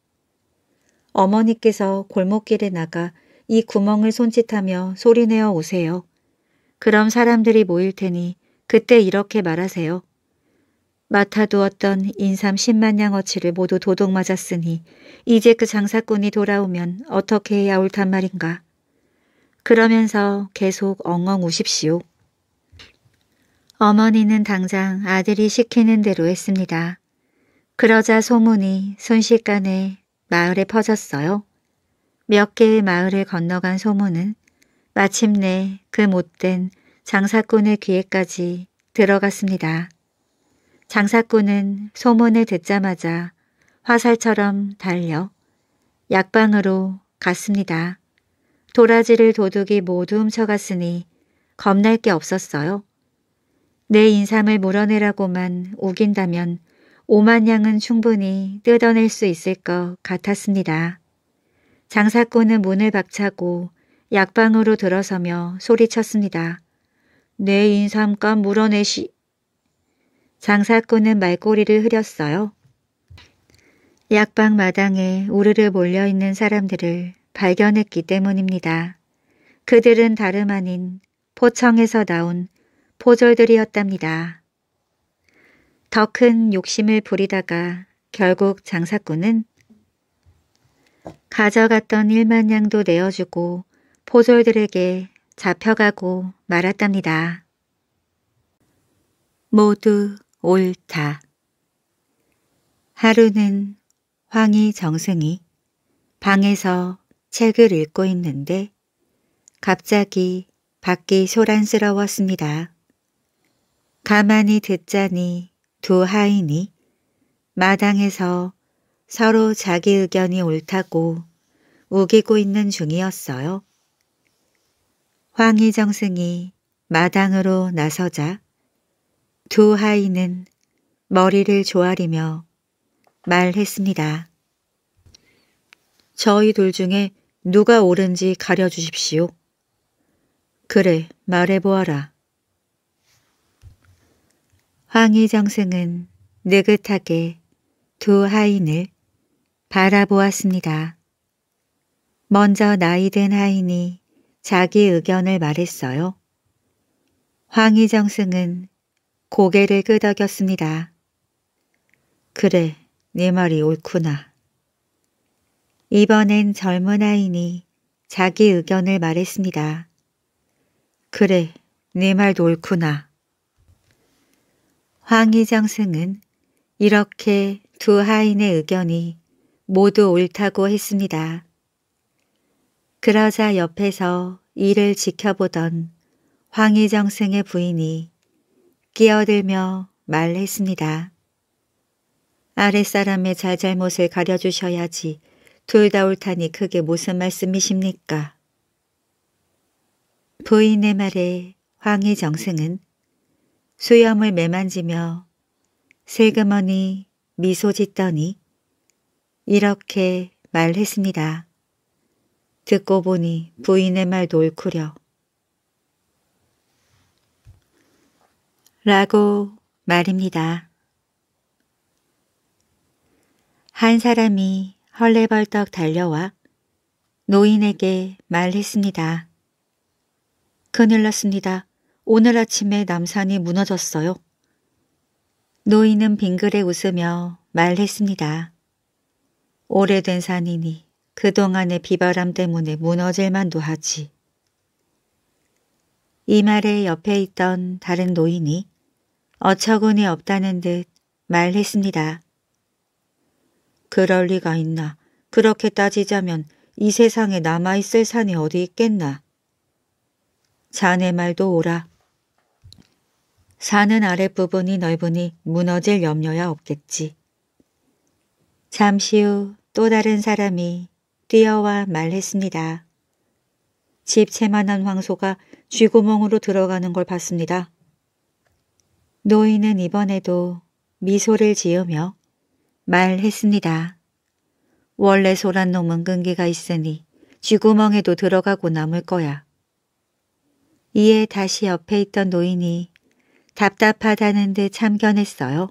[SPEAKER 1] 어머니께서 골목길에 나가 이 구멍을 손짓하며 소리내어 오세요. 그럼 사람들이 모일 테니 그때 이렇게 말하세요. 맡아두었던 인삼 10만냥 어치를 모두 도둑 맞았으니 이제 그 장사꾼이 돌아오면 어떻게 해야 옳단 말인가. 그러면서 계속 엉엉 우십시오. 어머니는 당장 아들이 시키는 대로 했습니다. 그러자 소문이 순식간에 마을에 퍼졌어요. 몇 개의 마을을 건너간 소문은 마침내 그 못된 장사꾼의 귀에까지 들어갔습니다. 장사꾼은 소문을 듣자마자 화살처럼 달려 약방으로 갔습니다. 도라지를 도둑이 모두 훔쳐갔으니 겁날 게 없었어요. 내 인삼을 물어내라고만 우긴다면 오만 양은 충분히 뜯어낼 수 있을 것 같았습니다. 장사꾼은 문을 박차고 약방으로 들어서며 소리쳤습니다. 내 인삼값 물어내시... 장사꾼은 말꼬리를 흐렸어요. 약방 마당에 우르르 몰려있는 사람들을 발견했기 때문입니다. 그들은 다름 아닌 포청에서 나온 포졸들이었답니다. 더 큰 욕심을 부리다가 결국 장사꾼은 가져갔던 1만 양도 내어주고 포졸들에게 잡혀가고 말았답니다. 모두 옳다. 하루는 황희 정승이 방에서 책을 읽고 있는데 갑자기 밖이 소란스러웠습니다. 가만히 듣자니 두 하인이 마당에서 서로 자기 의견이 옳다고 우기고 있는 중이었어요. 황희정승이 마당으로 나서자 두 하인은 머리를 조아리며 말했습니다. 저희 둘 중에 누가 옳은지 가려주십시오. 그래, 말해보아라. 황희정승은 느긋하게 두 하인을 바라보았습니다. 먼저 나이든 하인이 자기 의견을 말했어요. 황희정승은 고개를 끄덕였습니다. 그래, 네 말이 옳구나. 이번엔 젊은 아이니 자기 의견을 말했습니다. 그래, 네 말도 옳구나. 황희정승은 이렇게 두 하인의 의견이 모두 옳다고 했습니다. 그러자 옆에서 이를 지켜보던 황희정승의 부인이 끼어들며 말했습니다. 아랫사람의 잘잘못을 가려주셔야지 둘 다 옳다니 크게 무슨 말씀이십니까? 부인의 말에 황희 정승은 수염을 매만지며 세그머니 미소 짓더니 이렇게 말했습니다. 듣고 보니 부인의 말도 옳구려. 라고 말입니다. 한 사람이 헐레벌떡 달려와 노인에게 말했습니다. 큰일 났습니다. 오늘 아침에 남산이 무너졌어요. 노인은 빙그레 웃으며 말했습니다. 오래된 산이니 그동안의 비바람 때문에 무너질 만도 하지. 이 말에 옆에 있던 다른 노인이 어처구니 없다는 듯 말했습니다. 그럴 리가 있나. 그렇게 따지자면 이 세상에 남아있을 산이 어디 있겠나. 자네 말도 오라. 산은 아랫부분이 넓으니 무너질 염려야 없겠지. 잠시 후 또 다른 사람이 뛰어와 말했습니다. 집 채만한 황소가 쥐구멍으로 들어가는 걸 봤습니다. 노인은 이번에도 미소를 지으며 말했습니다. 원래 소란 놈은 끈기가 있으니 쥐구멍에도 들어가고 남을 거야. 이에 다시 옆에 있던 노인이 답답하다는 듯 참견했어요.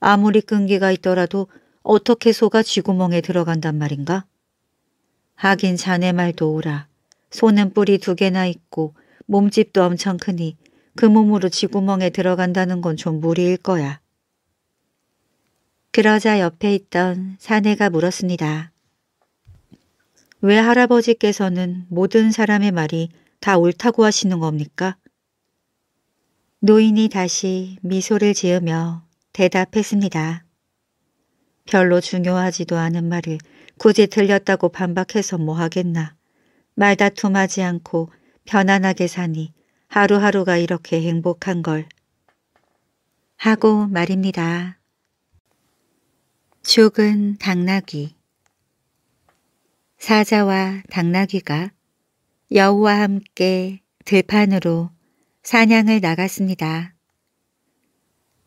[SPEAKER 1] 아무리 끈기가 있더라도 어떻게 소가 쥐구멍에 들어간단 말인가? 하긴 자네 말도 오라. 소는 뿔이 두 개나 있고 몸집도 엄청 크니 그 몸으로 지구멍에 들어간다는 건 좀 무리일 거야. 그러자 옆에 있던 사내가 물었습니다. 왜 할아버지께서는 모든 사람의 말이 다 옳다고 하시는 겁니까? 노인이 다시 미소를 지으며 대답했습니다. 별로 중요하지도 않은 말을 굳이 틀렸다고 반박해서 뭐 하겠나. 말다툼하지 않고 편안하게 사니 하루하루가 이렇게 행복한 걸 하고 말입니다. 죽은 당나귀 사자와 당나귀가 여우와 함께 들판으로 사냥을 나갔습니다.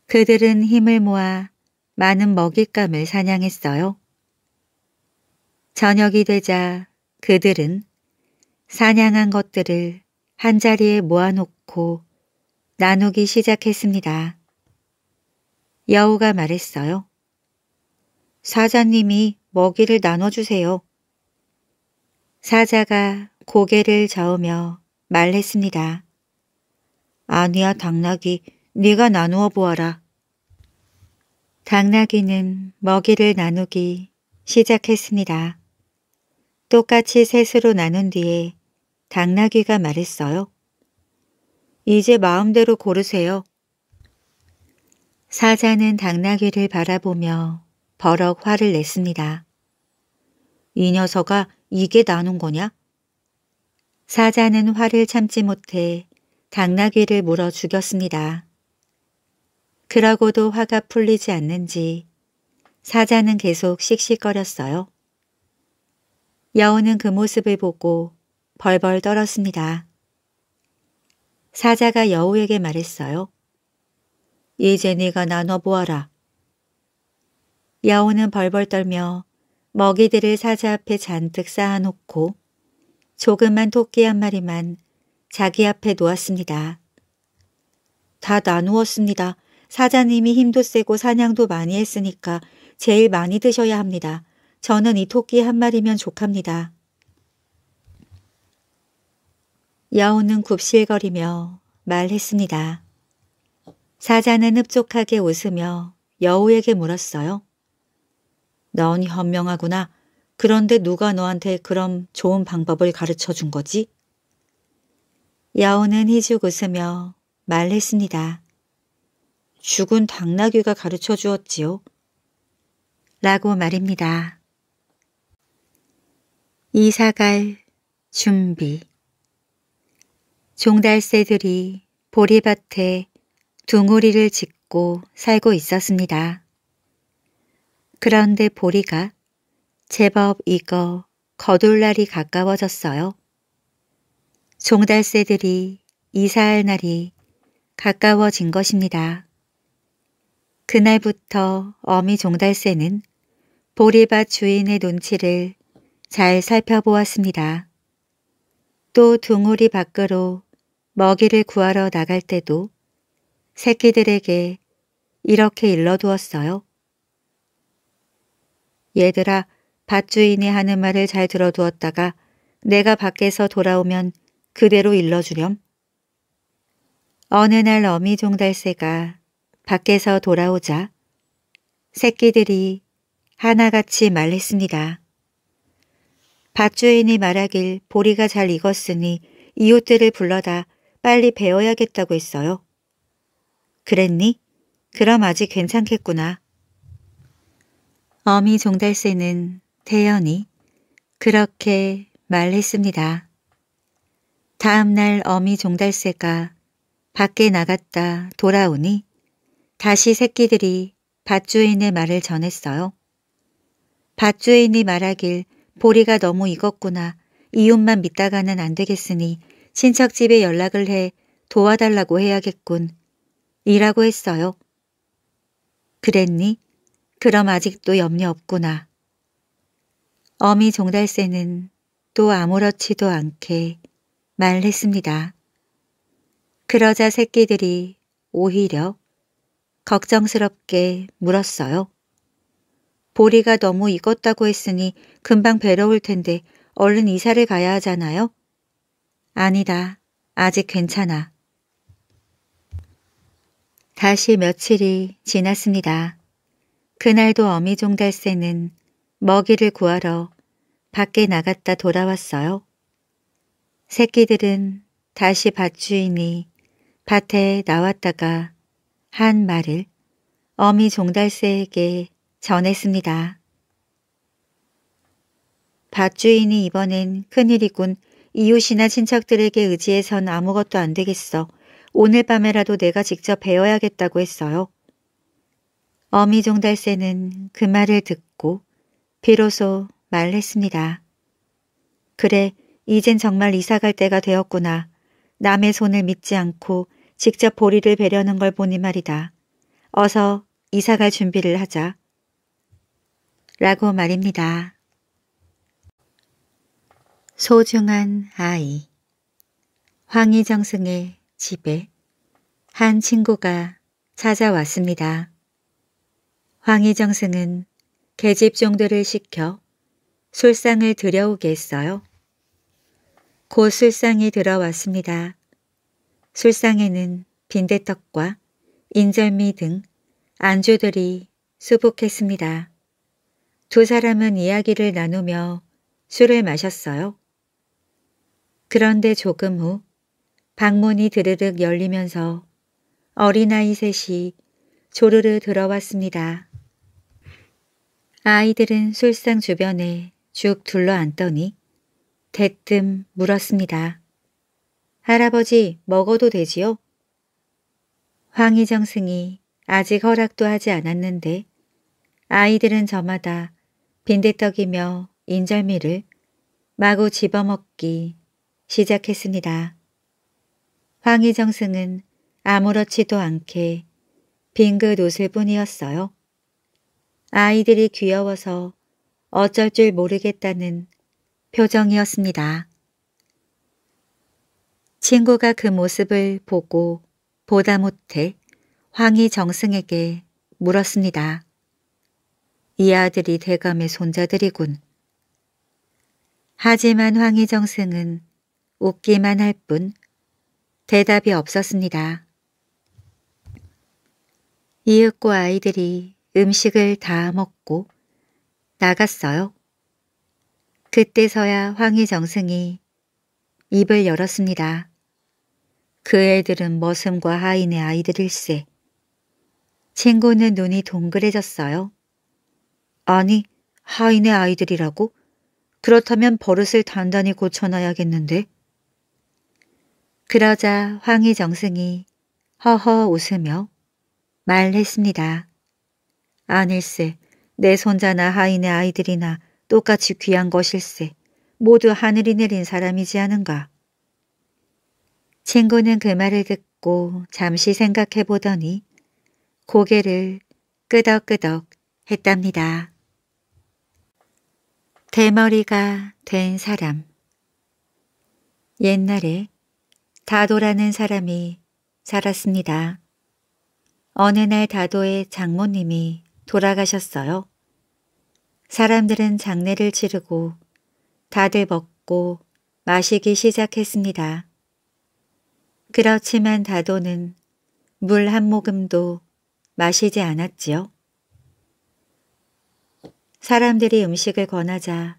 [SPEAKER 1] 그들은 힘을 모아 많은 먹잇감을 사냥했어요. 저녁이 되자 그들은 사냥한 것들을 한자리에 모아놓고 나누기 시작했습니다. 여우가 말했어요. 사자님이 먹이를 나눠주세요. 사자가 고개를 저으며 말했습니다. 아니야 당나귀 네가 나누어 보아라. 당나귀는 먹이를 나누기 시작했습니다. 똑같이 셋으로 나눈 뒤에 당나귀가 말했어요. 이제 마음대로 고르세요. 사자는 당나귀를 바라보며 버럭 화를 냈습니다. 이 녀석아 이게 나눈 거냐? 사자는 화를 참지 못해 당나귀를 물어 죽였습니다. 그러고도 화가 풀리지 않는지 사자는 계속 씩씩거렸어요. 여우는 그 모습을 보고 벌벌 떨었습니다. 사자가 여우에게 말했어요. 이제 네가 나눠보아라. 여우는 벌벌 떨며 먹이들을 사자 앞에 잔뜩 쌓아놓고 조그만 토끼 한 마리만 자기 앞에 놓았습니다. 다 나누었습니다. 사자님이 힘도 세고 사냥도 많이 했으니까 제일 많이 드셔야 합니다. 저는 이 토끼 한 마리면 족합니다. 여우는 굽실거리며 말했습니다. 사자는 흡족하게 웃으며 여우에게 물었어요. 넌 현명하구나. 그런데 누가 너한테 그럼 좋은 방법을 가르쳐 준 거지? 여우는 희죽 웃으며 말했습니다. 죽은 당나귀가 가르쳐 주었지요. 라고 말입니다. 이사갈 준비 종달새들이 보리밭에 둥우리를 짓고 살고 있었습니다. 그런데 보리가 제법 익어 거둘 날이 가까워졌어요. 종달새들이 이사할 날이 가까워진 것입니다. 그날부터 어미 종달새는 보리밭 주인의 눈치를 잘 살펴보았습니다. 또 둥우리 밖으로 먹이를 구하러 나갈 때도 새끼들에게 이렇게 일러두었어요. 얘들아, 밭주인이 하는 말을 잘 들어두었다가 내가 밖에서 돌아오면 그대로 일러주렴. 어느 날 어미 종달새가 밖에서 돌아오자 새끼들이 하나같이 말했습니다. 박주인이 말하길 보리가 잘 익었으니 이웃들을 불러다 빨리 베어야겠다고 했어요. 그랬니? 그럼 아직 괜찮겠구나. 어미 종달새는 태연이 그렇게 말했습니다. 다음날 어미 종달새가 밖에 나갔다 돌아오니 다시 새끼들이 밭주인의 말을 전했어요. 밭주인이 말하길 보리가 너무 익었구나. 이웃만 믿다가는 안 되겠으니 친척집에 연락을 해 도와달라고 해야겠군. 이라고 했어요. 그랬니? 그럼 아직도 염려 없구나. 어미 종달새는 또 아무렇지도 않게 말했습니다. 그러자 새끼들이 오히려 걱정스럽게 물었어요. 보리가 너무 익었다고 했으니 금방 배러올 텐데 얼른 이사를 가야 하잖아요. 아니다. 아직 괜찮아. 다시 며칠이 지났습니다. 그날도 어미종달새는 먹이를 구하러 밖에 나갔다 돌아왔어요. 새끼들은 다시 밭주인이 밭에 나왔다가 한 말을 어미종달새에게 전했습니다. 밭 주인이 이번엔 큰일이군. 이웃이나 친척들에게 의지해선 아무것도 안 되겠어. 오늘 밤에라도 내가 직접 배워야겠다고 했어요. 어미종달새는 그 말을 듣고 비로소 말했습니다. 그래, 이젠 정말 이사갈 때가 되었구나. 남의 손을 믿지 않고 직접 보리를 베려는 걸 보니 말이다. 어서 이사갈 준비를 하자. 라고 말입니다. 소중한 아이 황희정승의 집에 한 친구가 찾아왔습니다. 황희정승은 계집 정도를 시켜 술상을 들여오게 했어요. 곧 술상이 들어왔습니다. 술상에는 빈대떡과 인절미 등 안주들이 수북했습니다. 두 사람은 이야기를 나누며 술을 마셨어요. 그런데 조금 후 방문이 드르륵 열리면서 어린아이 셋이 조르르 들어왔습니다. 아이들은 술상 주변에 쭉 둘러앉더니 대뜸 물었습니다. 할아버지 먹어도 되지요? 황희정 승이 아직 허락도 하지 않았는데 아이들은 저마다 빈대떡이며 인절미를 마구 집어먹기 시작했습니다. 황희정승은 아무렇지도 않게 빙긋 웃을 그 뿐이었어요. 아이들이 귀여워서 어쩔 줄 모르겠다는 표정이었습니다. 친구가 그 모습을 보고 보다 못해 황희정승에게 물었습니다. 이 아들이 대감의 손자들이군. 하지만 황희정승은 웃기만 할 뿐 대답이 없었습니다. 이윽고 아이들이 음식을 다 먹고 나갔어요. 그때서야 황희정승이 입을 열었습니다. 그 애들은 머슴과 하인의 아이들일세. 친구는 눈이 동그래졌어요. 아니, 하인의 아이들이라고? 그렇다면 버릇을 단단히 고쳐놔야겠는데. 그러자 황희 정승이 허허 웃으며 말했습니다. 아닐세, 내 손자나 하인의 아이들이나 똑같이 귀한 것일세. 모두 하늘이 내린 사람이지 않은가. 친구는 그 말을 듣고 잠시 생각해 보더니 고개를 끄덕끄덕 했답니다. 대머리가 된 사람 옛날에 다도라는 사람이 살았습니다. 어느 날 다도의 장모님이 돌아가셨어요. 사람들은 장례를 치르고 다들 먹고 마시기 시작했습니다. 그렇지만 다도는 물 한 모금도 마시지 않았지요. 사람들이 음식을 권하자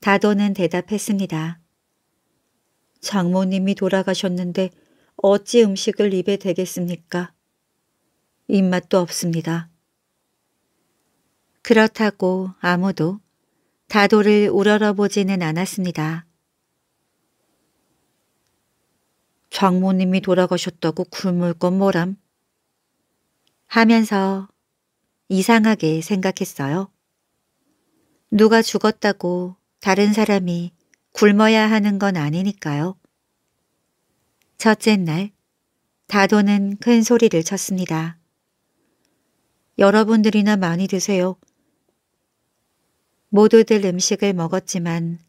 [SPEAKER 1] 다도는 대답했습니다. 장모님이 돌아가셨는데 어찌 음식을 입에 대겠습니까? 입맛도 없습니다. 그렇다고 아무도 다도를 우러러보지는 않았습니다. 장모님이 돌아가셨다고 굶을 건 뭐람? 하면서 이상하게 생각했어요. 누가 죽었다고 다른 사람이 굶어야 하는 건 아니니까요. 첫째 날, 다도는 큰 소리를 쳤습니다. 여러분들이나 많이 드세요. 모두들 음식을 먹었지만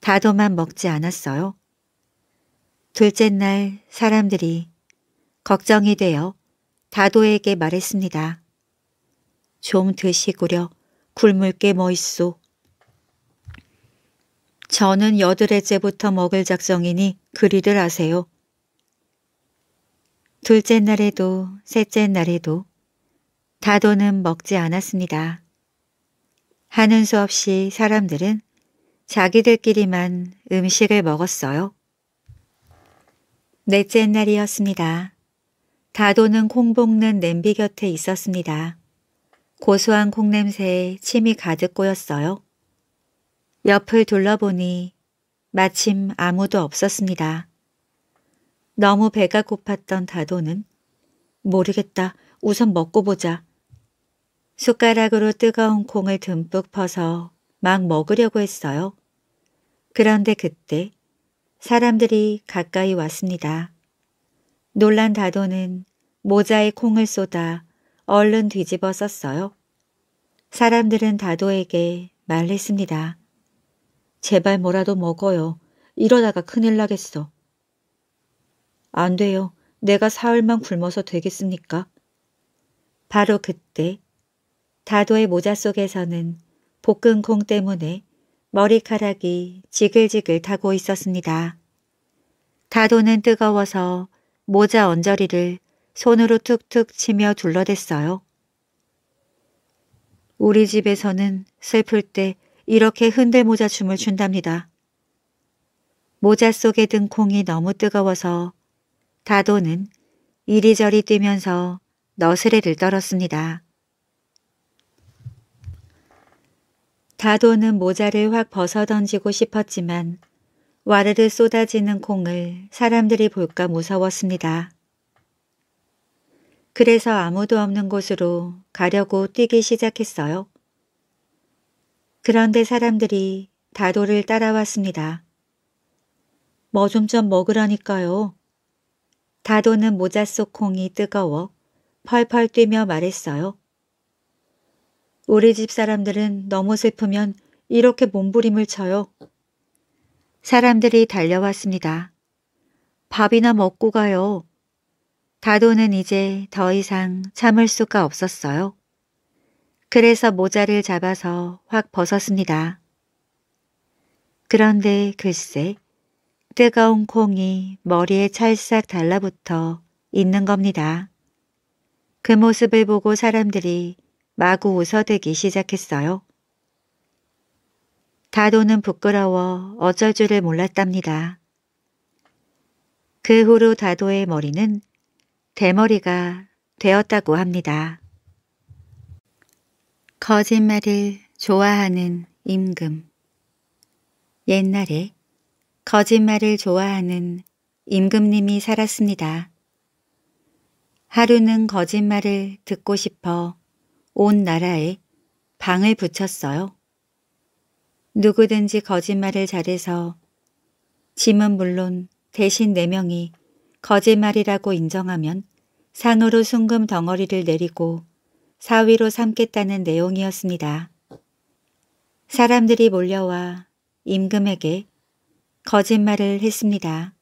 [SPEAKER 1] 다도만 먹지 않았어요. 둘째 날 사람들이 걱정이 되어 다도에게 말했습니다. 좀 드시구려. 굶을 게 뭐 있소. 저는 여드레째부터 먹을 작정이니 그리들 아세요. 둘째 날에도 셋째 날에도 다도는 먹지 않았습니다. 하는 수 없이 사람들은 자기들끼리만 음식을 먹었어요. 넷째 날이었습니다. 다도는 콩 볶는 냄비 곁에 있었습니다. 고소한 콩냄새에 침이 가득 꼬였어요. 옆을 둘러보니 마침 아무도 없었습니다. 너무 배가 고팠던 다도는 모르겠다. 우선 먹고 보자. 숟가락으로 뜨거운 콩을 듬뿍 퍼서 막 먹으려고 했어요. 그런데 그때 사람들이 가까이 왔습니다. 놀란 다도는 모자에 콩을 쏟아 얼른 뒤집어 썼어요. 사람들은 다도에게 말했습니다. 제발 뭐라도 먹어요. 이러다가 큰일 나겠어. 안 돼요. 내가 사흘만 굶어서 되겠습니까? 바로 그때 다도의 모자 속에서는 볶은콩 때문에 머리카락이 지글지글 타고 있었습니다. 다도는 뜨거워서 모자 언저리를 손으로 툭툭 치며 둘러댔어요. 우리 집에서는 슬플 때 이렇게 흔들모자 춤을 춘답니다. 모자 속에 든 콩이 너무 뜨거워서 다도는 이리저리 뛰면서 너스레를 떨었습니다. 다도는 모자를 확 벗어던지고 싶었지만 와르르 쏟아지는 콩을 사람들이 볼까 무서웠습니다. 그래서 아무도 없는 곳으로 가려고 뛰기 시작했어요. 그런데 사람들이 다도를 따라왔습니다. 뭐 좀 좀 먹으라니까요. 다도는 모자 속 콩이 뜨거워 펄펄 뛰며 말했어요. 우리 집 사람들은 너무 슬프면 이렇게 몸부림을 쳐요. 사람들이 달려왔습니다. 밥이나 먹고 가요. 다도는 이제 더 이상 참을 수가 없었어요. 그래서 모자를 잡아서 확 벗었습니다. 그런데 글쎄 뜨거운 콩이 머리에 찰싹 달라붙어 있는 겁니다. 그 모습을 보고 사람들이 마구 웃어대기 시작했어요. 다도는 부끄러워 어쩔 줄을 몰랐답니다. 그 후로 다도의 머리는 대머리가 되었다고 합니다. 거짓말을 좋아하는 임금 옛날에 거짓말을 좋아하는 임금님이 살았습니다. 하루는 거짓말을 듣고 싶어 온 나라에 방을 붙였어요. 누구든지 거짓말을 잘해서 짐은 물론 대신 네 명이 거짓말이라고 인정하면 산으로 순금 덩어리를 내리고 사위로 삼겠다는 내용이었습니다. 사람들이 몰려와 임금에게 거짓말을 했습니다.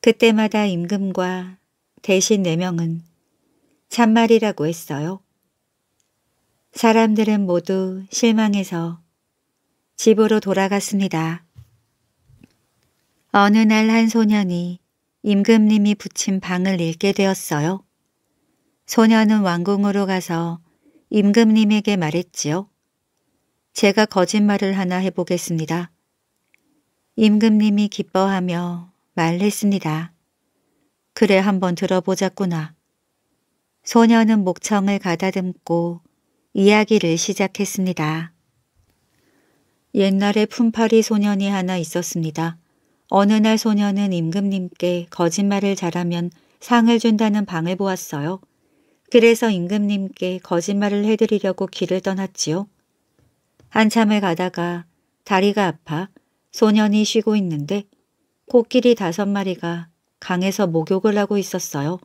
[SPEAKER 1] 그때마다 임금과 대신 네명은 참말이라고 했어요. 사람들은 모두 실망해서 집으로 돌아갔습니다. 어느 날 한 소년이 임금님이 붙인 방을 읽게 되었어요. 소녀는 왕궁으로 가서 임금님에게 말했지요. 제가 거짓말을 하나 해보겠습니다. 임금님이 기뻐하며 말했습니다. 그래 한번 들어보자꾸나. 소녀는 목청을 가다듬고 이야기를 시작했습니다. 옛날에 품팔이 소년이 하나 있었습니다. 어느 날 소녀는 임금님께 거짓말을 잘하면 상을 준다는 방을 보았어요. 그래서 임금님께 거짓말을 해드리려고 길을 떠났지요. 한참을 가다가 다리가 아파 소년이 쉬고 있는데 코끼리 다섯 마리가 강에서 목욕을 하고 있었어요.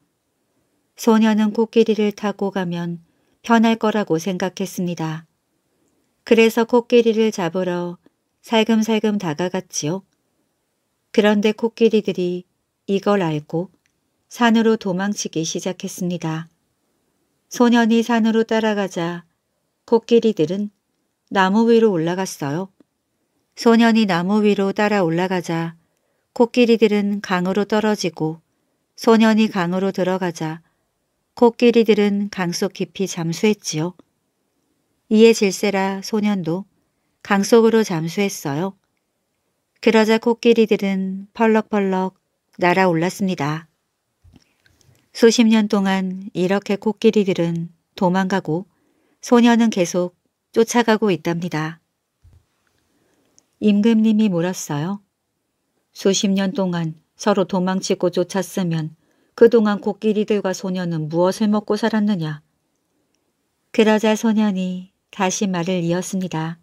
[SPEAKER 1] 소년은 코끼리를 타고 가면 편할 거라고 생각했습니다. 그래서 코끼리를 잡으러 살금살금 다가갔지요. 그런데 코끼리들이 이걸 알고 산으로 도망치기 시작했습니다. 소년이 산으로 따라가자 코끼리들은 나무 위로 올라갔어요. 소년이 나무 위로 따라 올라가자 코끼리들은 강으로 떨어지고 소년이 강으로 들어가자 코끼리들은 강 속 깊이 잠수했지요. 이에 질세라 소년도 강 속으로 잠수했어요. 그러자 코끼리들은 펄럭펄럭 날아올랐습니다. 수십 년 동안 이렇게 코끼리들은 도망가고 소녀는 계속 쫓아가고 있답니다. 임금님이 물었어요. 수십 년 동안 서로 도망치고 쫓았으면 그동안 코끼리들과 소녀는 무엇을 먹고 살았느냐. 그러자 소년이 다시 말을 이었습니다.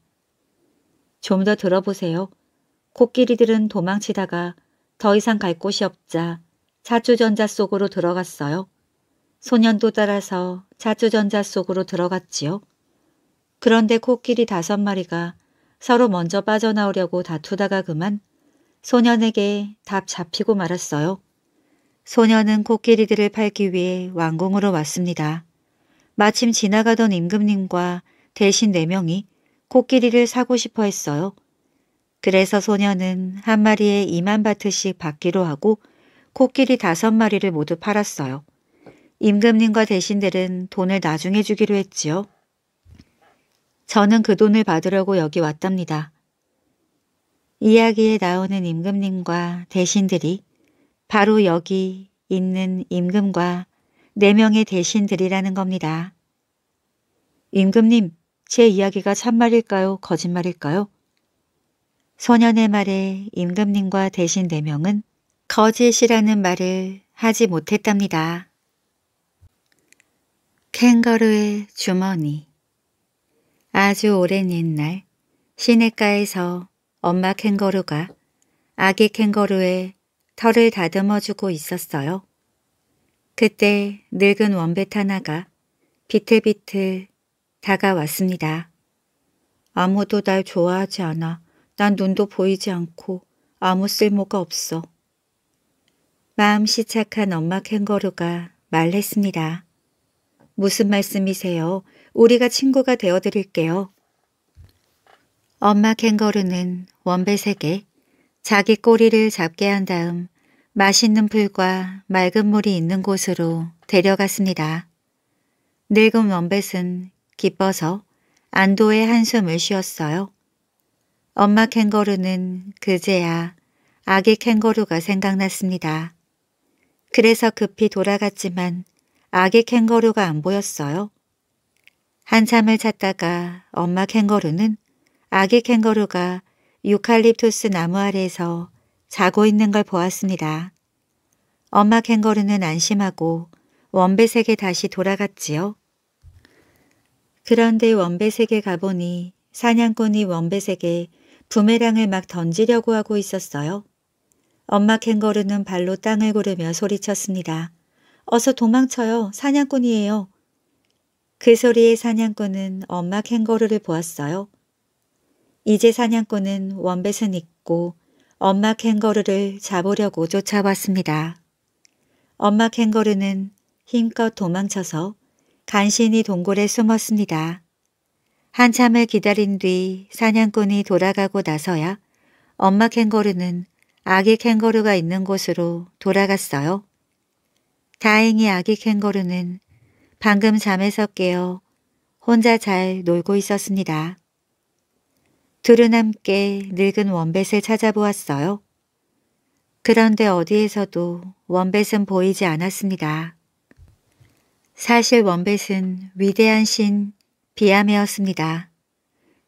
[SPEAKER 1] 좀 더 들어보세요. 코끼리들은 도망치다가 더 이상 갈 곳이 없자 자주전자 속으로 들어갔어요. 소년도 따라서 자주전자 속으로 들어갔지요. 그런데 코끼리 다섯 마리가 서로 먼저 빠져나오려고 다투다가 그만 소년에게 답 잡히고 말았어요. 소년은 코끼리들을 팔기 위해 왕궁으로 왔습니다. 마침 지나가던 임금님과 대신 네 명이 코끼리를 사고 싶어 했어요. 그래서 소녀는 한 마리에 2만 바트씩 받기로 하고 코끼리 다섯 마리를 모두 팔았어요. 임금님과 대신들은 돈을 나중에 주기로 했지요. 저는 그 돈을 받으려고 여기 왔답니다. 이야기에 나오는 임금님과 대신들이 바로 여기 있는 임금과 네 명의 대신들이라는 겁니다. 임금님, 제 이야기가 참말일까요? 거짓말일까요? 소년의 말에 임금님과 대신 대명은 거짓이라는 말을 하지 못했답니다. 캥거루의 주머니 아주 오랜 옛날 시냇가에서 엄마 캥거루가 아기 캥거루의 털을 다듬어주고 있었어요. 그때 늙은 원벳 하나가 비틀비틀 다가왔습니다. 아무도 날 좋아하지 않아. 난 눈도 보이지 않고 아무 쓸모가 없어. 마음씨 착한 엄마 캥거루가 말했습니다. 무슨 말씀이세요? 우리가 친구가 되어드릴게요. 엄마 캥거루는 원배에게 자기 꼬리를 잡게 한 다음 맛있는 풀과 맑은 물이 있는 곳으로 데려갔습니다. 늙은 원뱃은 기뻐서 안도의 한숨을 쉬었어요. 엄마 캥거루는 그제야 아기 캥거루가 생각났습니다. 그래서 급히 돌아갔지만 아기 캥거루가 안 보였어요. 한참을 찾다가 엄마 캥거루는 아기 캥거루가 유칼립투스 나무 아래에서 자고 있는 걸 보았습니다. 엄마 캥거루는 안심하고 원배색에 다시 돌아갔지요. 그런데 원배색에 가보니 사냥꾼이 원배색에 부메랑을 막 던지려고 하고 있었어요. 엄마 캥거루는 발로 땅을 구르며 소리쳤습니다. 어서 도망쳐요. 사냥꾼이에요. 그 소리에 사냥꾼은 엄마 캥거루를 보았어요. 이제 사냥꾼은 원뱃은 잊고 엄마 캥거루를 잡으려고 쫓아왔습니다. 엄마 캥거루는 힘껏 도망쳐서 간신히 동굴에 숨었습니다. 한참을 기다린 뒤 사냥꾼이 돌아가고 나서야 엄마 캥거루는 아기 캥거루가 있는 곳으로 돌아갔어요. 다행히 아기 캥거루는 방금 잠에서 깨어 혼자 잘 놀고 있었습니다. 둘은 함께 늙은 원뱃을 찾아보았어요. 그런데 어디에서도 원뱃은 보이지 않았습니다. 사실 원뱃은 위대한 신 비암에였습니다.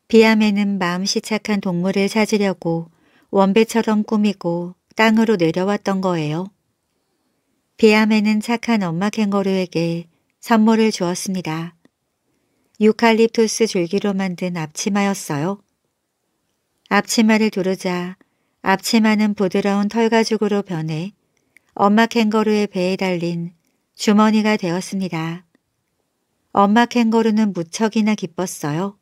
[SPEAKER 1] 비암에는 마음씨 착한 동물을 찾으려고 원배처럼 꾸미고 땅으로 내려왔던 거예요. 비암에는 착한 엄마 캥거루에게 선물을 주었습니다. 유칼립투스 줄기로 만든 앞치마였어요. 앞치마를 두르자 앞치마는 부드러운 털가죽으로 변해 엄마 캥거루의 배에 달린 주머니가 되었습니다. 엄마 캥거루는 무척이나 기뻤어요.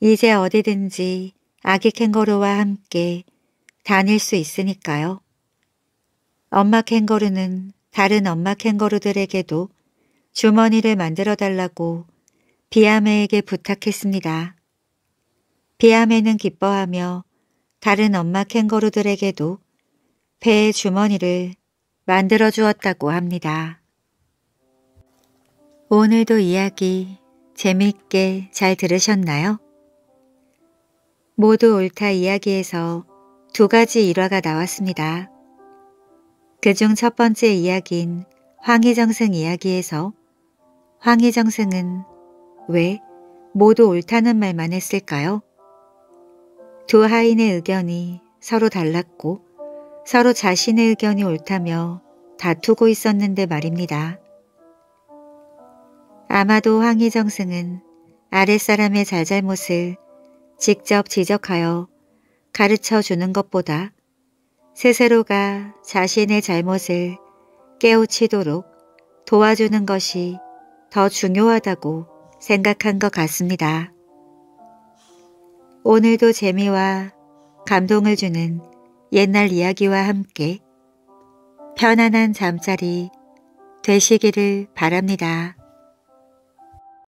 [SPEAKER 1] 이제 어디든지 아기 캥거루와 함께 다닐 수 있으니까요. 엄마 캥거루는 다른 엄마 캥거루들에게도 주머니를 만들어 달라고 비아메에게 부탁했습니다. 비아메는 기뻐하며 다른 엄마 캥거루들에게도 배의 주머니를 만들어 주었다고 합니다. 오늘도 이야기 재밌게 잘 들으셨나요? 모두 옳다 이야기에서 두 가지 일화가 나왔습니다. 그중 첫 번째 이야기인 황희정승 이야기에서 황희정승은 왜 모두 옳다는 말만 했을까요? 두 하인의 의견이 서로 달랐고 서로 자신의 의견이 옳다며 다투고 있었는데 말입니다. 아마도 황희정승은 아랫사람의 잘잘못을 직접 지적하여 가르쳐 주는 것보다 스스로가 자신의 잘못을 깨우치도록 도와주는 것이 더 중요하다고 생각한 것 같습니다. 오늘도 재미와 감동을 주는 옛날 이야기와 함께 편안한 잠자리 되시기를 바랍니다.